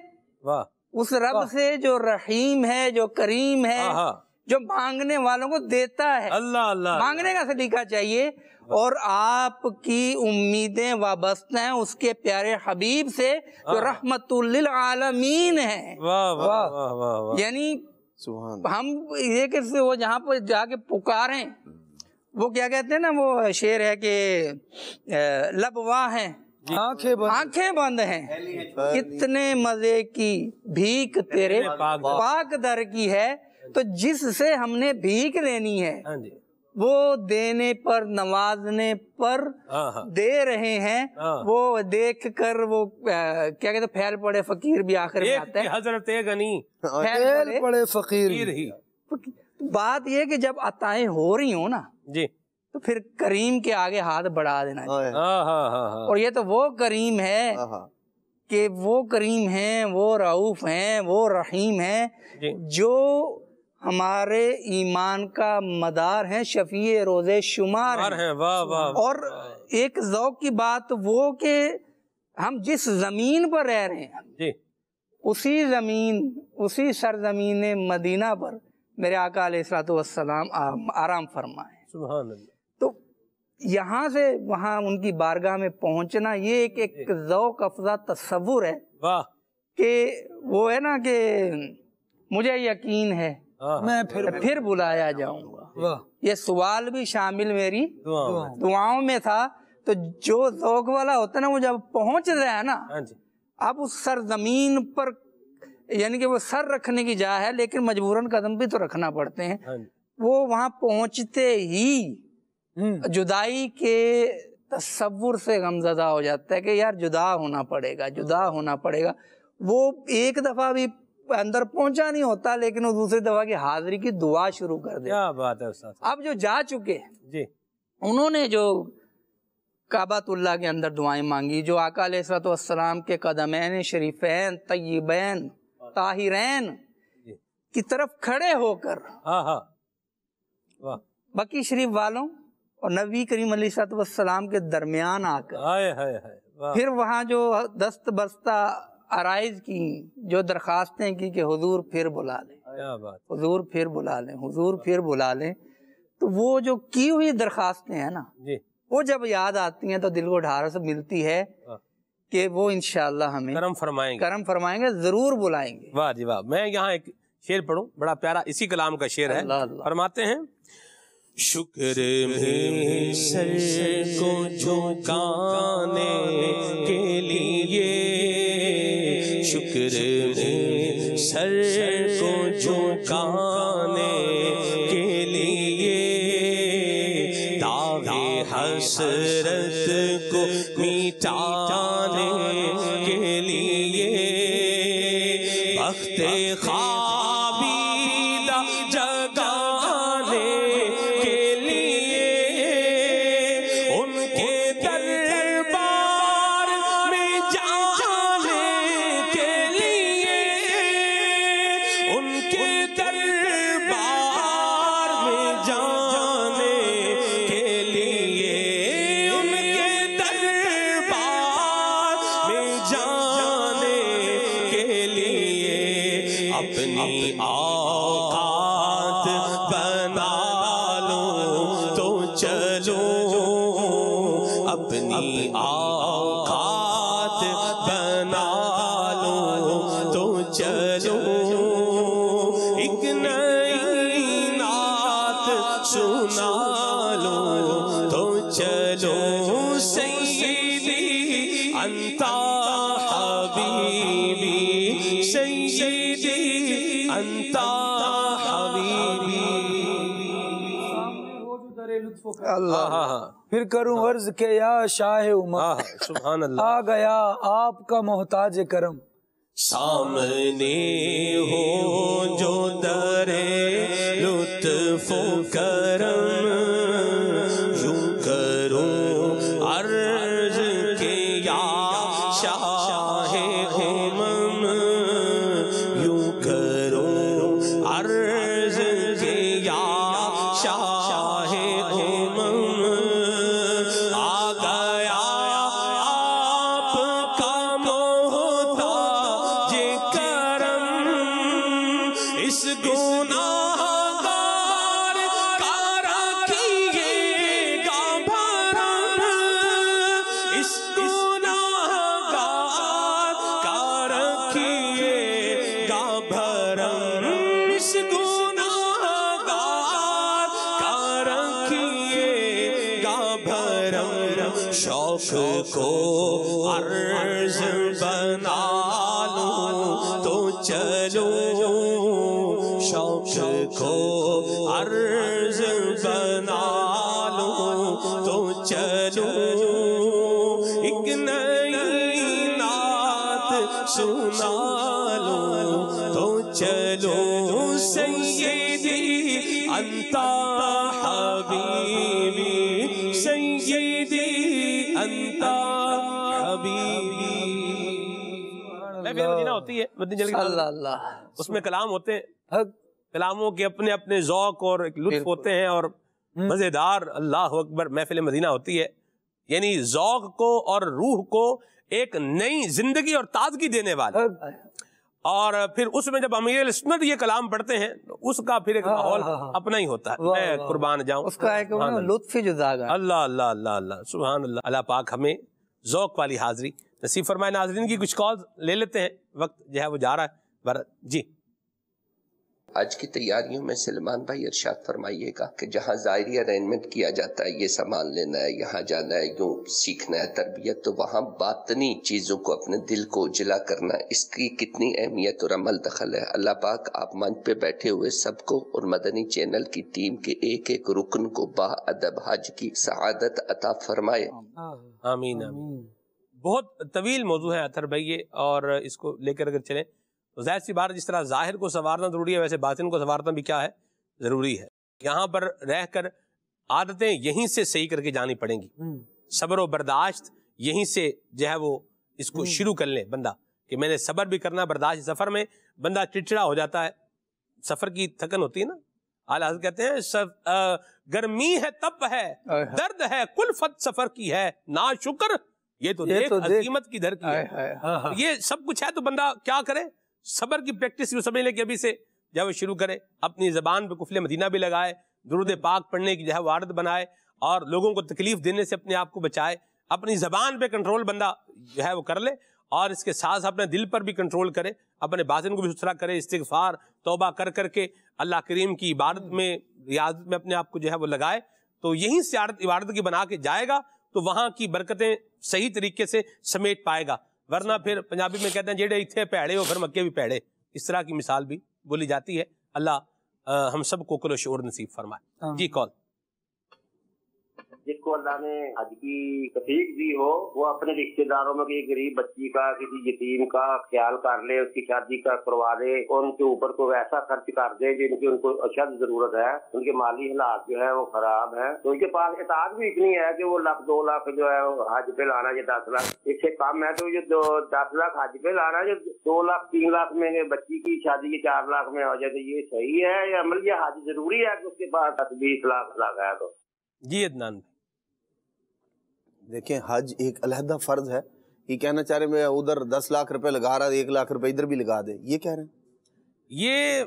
उस रब से जो रहीम है जो करीम है जो मांगने वालों को देता है अल्लाह अल्लाह मांगने का सलीका चाहिए हाँ। और आपकी उम्मीदें वाबस्ता हैं उसके प्यारे हबीब से जो हाँ। रहमतुल्लिल आलमीन है यानी हम ये कैसे वो जहाँ पर जाके पुकारे हम्म। वो क्या कहते हैं ना वो शेर है कि लबवा है आंखें बंद आंखें बंद हैं कितने मजे की भीख तेरे पाक दर की है तो जिससे हमने भीख लेनी है हाँ वो देने पर नवाजने पर हाँ, हाँ। दे रहे हैं हाँ। वो देख कर वो क्या कहते फैल पड़े फकीर भी आखिर हजरत गनी फैल पड़े, पड़े फकीर ही तो तो बात ये कि जब अताएं हो रही हो ना जी तो फिर करीम के आगे हाथ बढ़ा देना चाहिए और ये तो वो करीम है कि वो करीम है वो रऊफ है वो रहीम है जो हमारे ईमान का मदार हैं शफी रोज़ शुमार हैं है, वाह वाह और एक जौक की बात वो कि हम जिस ज़मीन पर रह रहे हैं जी। उसी ज़मीन उसी सरजमीन मदीना पर मेरे आका सलाम आराम फरमाए सुबह तो यहाँ से वहाँ उनकी बारगाह में पहुँचना ये एक एक जौक अफजा तस्वुर है वाह कि वो है ना कि मुझे यकीन है हाँ। मैं फिर फिर बुलाया जाऊंगा ये सवाल भी शामिल मेरी दुआओं में था तो जो शौक वाला होता ना वो जब पहुंच रहा है ना हाँ अब उस सरजमीन पर यानी कि वो सर रखने की जा है लेकिन मजबूरन कदम भी तो रखना पड़ते हैं हाँ वो वहां पहुंचते ही हम्म। जुदाई के तस्वुर से गमजदा हो जाता है कि यार जुदा होना पड़ेगा जुदा होना पड़ेगा वो एक दफा भी अंदर पहुंचा नहीं होता लेकिन वो दूसरी दफा की हाजिरी की दुआ शुरू कर दे क्या बात है अब जो जा चुके हैं जी उन्होंने जो काबातुल्ला के अंदर दुआएं मांगी जो आका सलाम के कदम शरीफेन तयबैन हाँ। ताहिरैन की तरफ खड़े होकर हाँ, हाँ। बकी शरीफ वालों और नबी करीम सलाम के दरमियान आकर फिर वहाँ जो दस्त बस्ता आरइज की जो दरख्वास्तें की कि हुजूर फिर बुला लें हुजूर फिर बुला लें हुजूर फिर बुला लें तो वो जो की हुई दरख्वास्तें हैं ना वो जब याद आती हैं तो दिल को ढारस मिलती है हाँ। कि वो इनशाला हमें करम फरमाएंगे करम फरमाएंगे जरूर बुलाएंगे वाह जी वाह मैं यहाँ एक शेर पढ़ूं बड़ा प्यारा इसी कलाम का शेर है फरमाते हैं शुक्र सर को झुकाने के लिए शुक्र में सर को झुका चलो एक नई नात सुना लो तो चलो सैदी अंता हबीबी सैदी अंता अल्लाह हाँ, हाँ, हाँ। फिर करूं अर्ज के या शाह उमा आ गया आपका मोहताज करम सामने हो जो दरे लुत्फ करम उसमें कलाम होते हैं कलामों के अपने अपने जौक और एक लुत्फ होते हैं और हम्म। मज़ेदार अल्लाह अकबर महफिल मदीना होती है यानी जौक को और रूह को एक नई जिंदगी और ताजगी देने वाला और फिर उसमें जब अमीर सुन्नत ये कलाम पढ़ते हैं तो उसका फिर एक हाँ, हाँ, माहौल हाँ, अपना ही होता है मैं कुर्बान जाऊं उसका एक लुत्फ जुदा अल्लाह अल्लाह अल्लाह अल्लाह सुबह अल्लाह पाक हमें जोक वाली हाज़िरी नसीब फरमाए नाजरीन की कुछ कॉल ले लेते हैं वक्त जो है वो जा रहा है जी आज की तैयारियों में सलमान भाई इरशाद फरमाइएगा कि जहाँ ज़ायरी अरेंजमेंट किया जाता है ये सामान लेना है यहाँ जाना है यूँ सीखना है तरबियत तो वहाँ बातनी चीज़ों को अपने दिल को उजला करना इसकी कितनी अहमियत और अमल दखल है अल्लाह पाक आप मंच पे बैठे हुए सबको और मदनी चैनल की टीम के एक एक रुकन को अदब हज की शहादत अता फरमाए आमीन आमीन बहुत तवील मौजू है अतर भाई ये और इसको लेकर अगर चलें तो जाहिर सी बात जिस तरह ज़ाहिर को संवारना ज़रूरी है वैसे बातिन को संवारना भी क्या है ज़रूरी है यहाँ पर रह कर आदतें यहीं से सही करके जानी पड़ेंगी हम्म। सब्र और बर्दाश्त यहीं से जो है वो इसको हम्म। शुरू कर ले बंदा कि मैंने सब्र भी करना बर्दाश्त सफ़र में बंदा चिड़चिड़ा हो जाता है सफ़र की थकन होती है ना आला हजरत कहते हैं सब आ, गर्मी है तप है दर्द है कुलफत सफर की है ना शुक्र ये तो ये देख, तो देख। की धर की है, है, हाँ, हाँ। ये सब कुछ है तो बंदा क्या करे सबर की प्रैक्टिस यूँ समझ लें कि अभी से जो है शुरू करें अपनी ज़बान पर कुफले मदीना भी लगाए दुरुद पाक पढ़ने की जो है वारद बनाए और लोगों को तकलीफ़ देने से अपने आप को बचाए अपनी ज़बान पर कंट्रोल बंदा जो है वो कर ले और इसके साथ अपने दिल पर भी कंट्रोल करे अपने बाजन को भी सुथरा करे इस्तफार तोबा कर करके अल्लाह करीम की इबादत में रियाजत में अपने आप को जो है वो लगाए तो यहीं से इबादत की बना के जाएगा तो वहाँ की बरकतें सही तरीके से समेट पाएगा वरना फिर पंजाबी में कहते हैं जेडे इतने भैड़े हो फिर मक्के भी भैड़े इस तरह की मिसाल भी बोली जाती है अल्लाह हम को कलो शोर नसीब फरमाए जी कॉल जिसको अल्लाह ने हज की तफीक दी हो वो अपने रिश्तेदारों में किसी गरीब बच्ची का किसी यतीम का ख्याल कर ले उसकी शादी का करवा दे और उनके ऊपर को वैसा खर्च कर दे जिनकी उनको अशद जरूरत है उनके माली हालात जो है वो खराब है तो उनके पास इताद भी इतनी है कि वो लाख दो लाख जो है हज पे लाना या दस लाख इससे कम है तो ये दो दस लाख हज पे लाना जो दो लाख तीन लाख में बच्ची की शादी के चार लाख में हो जाए तो ये सही है या अमल मतलब ये हज जरूरी है कि उसके पास दस बीस लाख लाख है तो जी अदनान देखें हज एक अलहदा फ़र्ज़ है ये कहना चाह रहे मैं उधर दस लाख रुपए लगा रहा एक लाख रुपए इधर भी लगा दे ये कह रहे हैं ये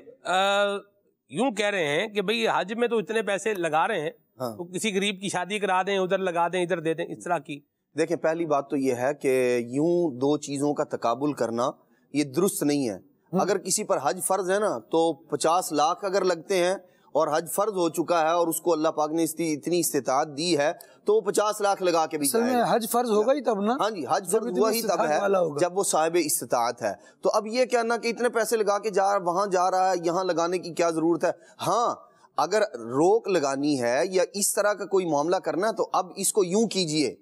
यूं कह रहे हैं कि भाई हज में तो इतने पैसे लगा रहे हैं हाँ। तो किसी गरीब की शादी करा दें उधर लगा दें इधर दे दें इस तरह की देखें पहली बात तो ये है कि यूं दो चीज़ों का तकाबुल करना ये दुरुस्त नहीं है हम्म। अगर किसी पर हज फर्ज है ना तो पचास लाख अगर लगते हैं और हज फर्ज हो चुका है और उसको अल्लाह पाक ने इतनी इस्तात दी है तो वो पचास लाख लगा के भी हज फर्ज होगा ही तब ना हाँ जी हज फर्ज हुआ ही तब है जब वो साहिब इस्तात है तो अब ये कहना कि इतने पैसे लगा के जा वहां जा रहा है यहाँ लगाने की क्या जरूरत है हाँ अगर रोक लगानी है या इस तरह का कोई मामला करना है तो अब इसको यूं कीजिए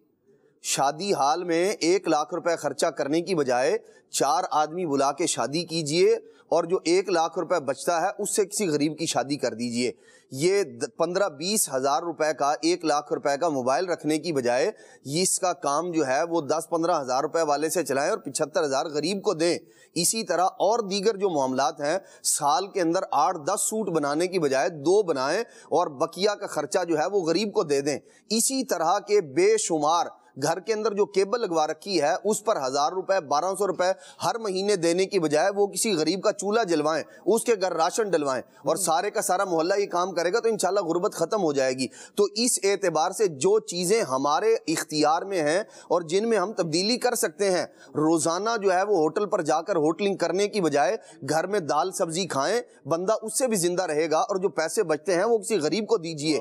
शादी हाल में एक लाख रुपए खर्चा करने की बजाय चार आदमी बुला के शादी कीजिए और जो एक लाख रुपए बचता है उससे किसी गरीब की शादी कर दीजिए ये पंद्रह बीस हजार रुपए का एक लाख रुपए का मोबाइल रखने की बजाय इसका काम जो है वो दस पंद्रह हजार रुपए वाले से चलाएं और पिछहत्तर हजार गरीब को दें इसी तरह और दीगर जो मामला हैं साल के अंदर आठ दस सूट बनाने की बजाय दो बनाएं और बकिया का खर्चा जो है वो गरीब को दे दें इसी तरह के बेशुमार घर के अंदर जो केबल लगवा रखी है उस पर हज़ार रुपए बारह सौ रुपए हर महीने देने की बजाय वो किसी गरीब का चूल्हा जलवाएं उसके घर राशन डलवाएं और सारे का सारा मोहल्ला ये काम करेगा तो इनशाला गुर्बत ख़त्म हो जाएगी तो इस एतबार से जो चीज़ें हमारे इख्तियार में हैं और जिनमें हम तब्दीली कर सकते हैं रोज़ाना जो है वो होटल पर जाकर होटलिंग करने की बजाय घर में दाल सब्जी खाएं बंदा उससे भी जिंदा रहेगा और जो पैसे बचते हैं वो किसी गरीब को दीजिए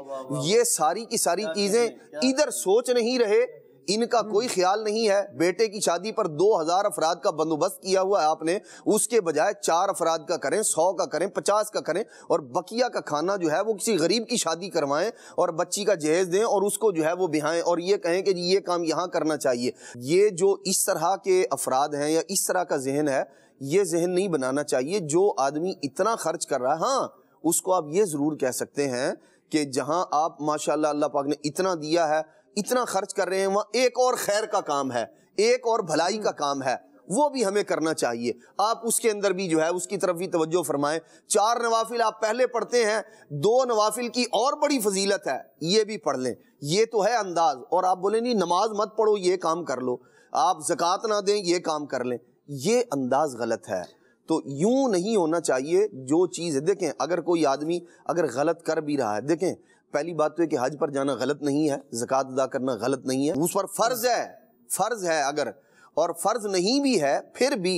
ये सारी की सारी चीज़ें इधर सोच नहीं रहे इनका हम्म। कोई ख्याल नहीं है बेटे की शादी पर दो हजार अफराद का बंदोबस्त किया हुआ है आपने उसके बजाय चार अफराद का करें सौ का करें पचास का करें और बकिया का खाना जो है वो किसी गरीब की शादी करवाएं और बच्ची का जहेज दें और उसको जो है वो बिहाएं और ये कहें कि ये काम यहाँ करना चाहिए ये जो इस तरह के अफराद हैं या इस तरह का जहन है ये जहन नहीं बनाना चाहिए जो आदमी इतना खर्च कर रहा है हाँ उसको आप ये ज़रूर कह सकते हैं कि जहाँ आप माशाल्लाह अल्लाह पाक ने इतना दिया है इतना खर्च कर रहे हैं वहाँ एक और खैर का काम है एक और भलाई का हम्म। काम है वो भी हमें करना चाहिए आप उसके अंदर भी जो है उसकी तरफ भी तवज्जो फरमाएं चार नवाफिल आप पहले पढ़ते हैं दो नवाफिल की और बड़ी फजीलत है ये भी पढ़ लें ये तो है अंदाज और आप बोले नहीं नमाज मत पढ़ो ये काम कर लो आप जक़ात ना दें ये काम कर लें ये अंदाज गलत है तो यूं नहीं होना चाहिए जो चीज़ है देखें अगर कोई आदमी अगर गलत कर भी रहा है देखें पहली बात तो है कि हज पर जाना गलत नहीं है जक़ात अदा करना गलत नहीं है उस पर फ़र्ज़ है फ़र्ज़ है अगर और फ़र्ज़ नहीं भी है फिर भी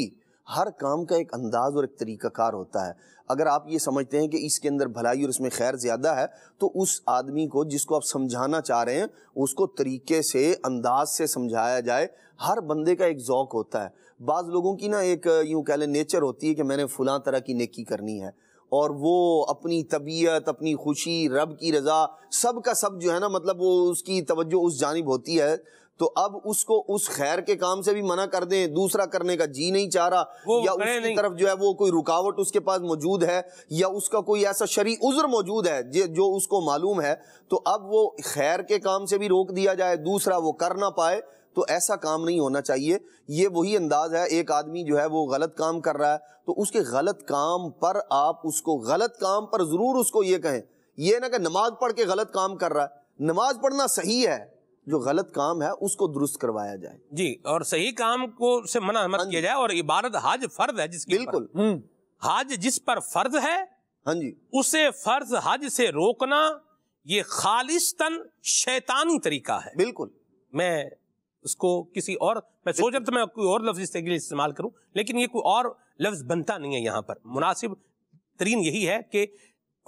हर काम का एक अंदाज और एक तरीक़ाकार होता है अगर आप ये समझते हैं कि इसके अंदर भलाई और इसमें खैर ज़्यादा है तो उस आदमी को जिसको आप समझाना चाह रहे हैं उसको तरीके से अंदाज से समझाया जाए हर बंदे का एक ओक़ होता है बाज़ लोगों की ना एक यूँ कह लें नेचर होती है कि मैंने फ़लाँ तरह की नेकी करनी है और वो अपनी तबीयत अपनी खुशी रब की रज़ा सब का सब जो है ना मतलब वो उसकी तवज्जो उस जानब होती है तो अब उसको उस खैर के काम से भी मना कर दें दूसरा करने का जी नहीं चाह रहा या उसकी तरफ जो है वो कोई रुकावट उसके पास मौजूद है या उसका कोई ऐसा शरी उज्र मौजूद है जो उसको मालूम है तो अब वो खैर के काम से भी रोक दिया जाए दूसरा वो कर ना पाए तो ऐसा काम नहीं होना चाहिए ये वही अंदाज है एक आदमी जो है वो गलत काम कर रहा है तो उसके गलत काम पर आप उसको गलत काम पर ज़रूर उसको ये कहें ये ना कि नमाज पढ़ के गलत काम कर रहा है नमाज पढ़ना सही है जो गलत काम है उसको दुरुस्त करवाया जाए जी और सही काम को से मना मत हाँ किया जाए और इबारत हाज फर्ज है जिसकी बिल्कुल हाज हम्म। जिस पर फर्ज है हाँ जी उसे फर्ज हज से रोकना ये खालिस्तन शैतानी तरीका है बिल्कुल मैं उसको किसी और मैं सोच रहा था मैं कोई और लफ्ज़ इसके लिए इस्तेमाल करूं लेकिन ये कोई और लफ्ज़ बनता नहीं है यहाँ पर मुनासिब तरीन यही है कि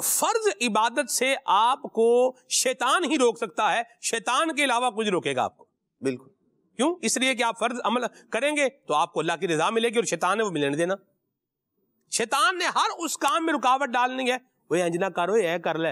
फ़र्ज इबादत से आपको शैतान ही रोक सकता है शैतान के अलावा कुछ रोकेगा आपको बिल्कुल क्यों इसलिए कि आप फ़र्ज अमल करेंगे तो आपको अल्लाह की रजा मिलेगी और शैतान है वो मिलने देना शैतान ने हर उस काम में रुकावट डालनी है वो अंजना करो ये कर ले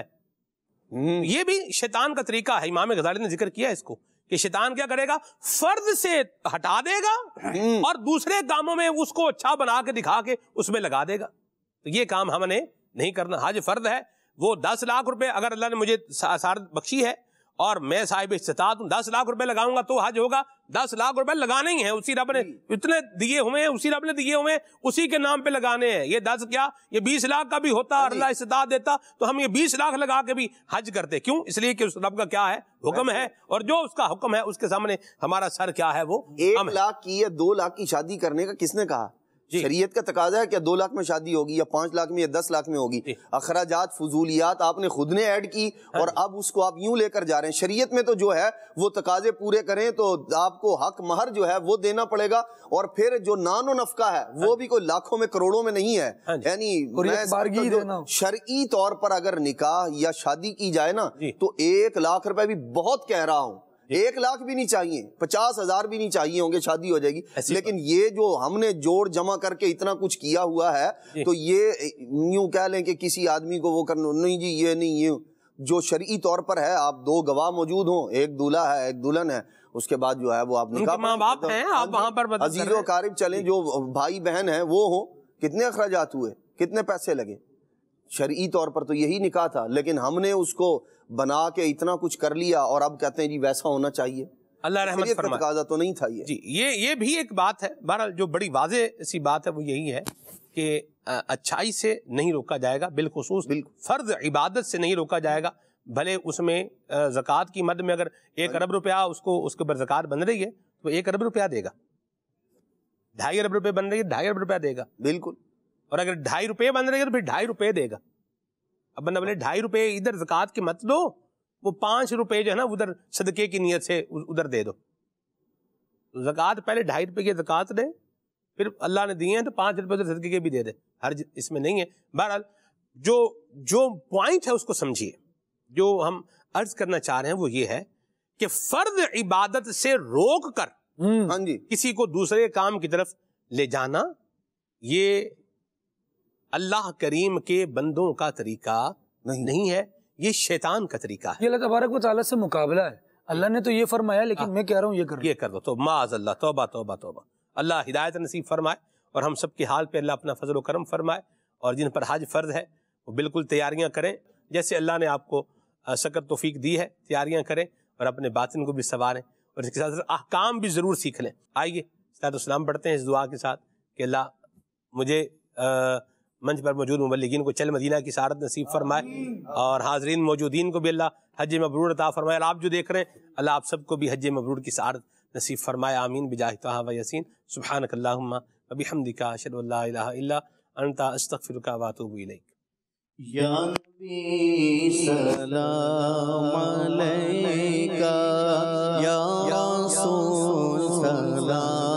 हम्म। ये भी शैतान का तरीका है इमाम गजाली ने जिक्र किया इसको कि शैतान क्या करेगा फर्द से हटा देगा हम्म। और दूसरे कामों में उसको अच्छा बना के दिखा के उसमें लगा देगा तो ये काम हमने नहीं करना हाज फर्द है वो दस लाख रुपए अगर अल्लाह ने मुझे बख्शी है और मैं साहिब इस्तात हूँ दस लाख रुपए लगाऊंगा तो हज होगा दस लाख रुपए लगाने ही है उसी रब ने इतने दिए हुए हैं उसी रब ने दिए हुए उसी के नाम पे लगाने हैं ये दस क्या ये बीस लाख का भी होता हाँ अल्लाह इस्तात देता तो हम ये बीस लाख लगा के भी हज करते क्यों इसलिए कि उस रब का क्या है हुक्म है और जो उसका हुक्म है उसके सामने हमारा सर क्या है वो एक लाख की या दो लाख की शादी करने का किसने कहा शरीयत का तकाजा है क्या दो लाख में शादी होगी या पांच लाख में या दस लाख में होगी अखराजात फजूलियात आपने खुद ने ऐड की हाँ और अब उसको आप यूं लेकर जा रहे हैं शरीयत में तो जो है वो तकाजे पूरे करें तो आपको हक महर जो है वो देना पड़ेगा और फिर जो नानो नफका है हाँ वो भी कोई लाखों में करोड़ों में नहीं है हाँ यानी शर्ई तौर पर अगर निकाह या शादी की जाए ना तो एक लाख रुपए भी बहुत कह रहा हूँ एक लाख भी नहीं चाहिए पचास हजार भी नहीं चाहिए होंगे शादी हो जाएगी लेकिन ये जो हमने जोड़ जमा करके इतना कुछ किया हुआ है तो ये यू कह लें कि किसी आदमी को वो करना नहीं जी ये नहीं ये जो शरी तौर पर है आप दो गवाह मौजूद हो एक दूल्हा है एक दुल्हन है उसके बाद जो है वो तो हाँ आप निकाह बाप हैं आप पर चले जो भाई बहन है वो हों कितने अखराज हुए कितने पैसे लगे शरी तौर पर तो यही निकाह था लेकिन हमने उसको बना के इतना कुछ कर लिया और अब कहते हैं जी वैसा होना चाहिए अल्लाह रहमत फरमाए तो नहीं था ये जी ये ये भी एक बात है बहरहाल जो बड़ी वाजे सी बात है वो यही है कि अच्छाई से नहीं रोका जाएगा बिलखसूस फ़र्ज इबादत से नहीं रोका जाएगा भले उसमें ज़क़़त की मद में अगर एक अरब रुपया उसको उसके ऊपर जक़ात बन रही है तो एक अरब रुपया देगा ढाई अरब रुपये बन रही है ढाई अरब रुपया देगा बिल्कुल और अगर ढाई रुपये बन रही है तो फिर ढाई रुपये देगा अब बंदा बोले ढाई रुपए इधर जक़ात के मत दो वो पाँच रुपए जो है ना उधर सदके की नीयत से उधर दे दो जक़ात पहले ढाई रुपये की जक़ात दे फिर अल्लाह ने दिए हैं तो पाँच रुपये उधर सदके के भी दे दे हर इसमें नहीं है बहरहाल जो जो पॉइंट है उसको समझिए जो हम अर्ज करना चाह रहे हैं वो ये है कि फर्ज इबादत से रोक कर हम्म। हाँ जी किसी को दूसरे काम की तरफ ले जाना ये अल्लाह करीम के बंदों का तरीका नहीं, नहीं है ये शैतान का तरीका है ये अल्लाह तबारक वाली से मुकाबला है अल्लाह ने तो ये फरमाया लेकिन आ, हाँ। मैं कह रहा हूँ ये कर ये कर दो तो माज अल्लाह तोबा तोबा तोबा अल्लाह हिदायत नसीब फरमाए और हम सब के हाल पर अल्लाह अपना फजल करम फरमाए और जिन पर हाज फ़र्ज है वो बिल्कुल तैयारियाँ करें जैसे अल्लाह ने आपको शक्ल तोफीक दी है तैयारियाँ करें और अपने बातिन को भी संवारें और इसके साथ साथ अहकाम भी ज़रूर सीख लें आइए सलाम पढ़ते हैं इस दुआ के साथ कि अल्लाह मुझे मंच पर मौजूद मुबलिकीन को चल मदीना की सारत नसीब फरमाए और हाजरीन मौजूदीन को भी अल्लाह हज मबरूर अता फरमाए और आप जो देख रहे हैं अल्लाह आप सबको भी हज मबरूर की सारत नसीब फरमाए आमीन बिजाह व यसीन अभी अभी दिखा अशद अनता अस्तफ़िर का वातूब सला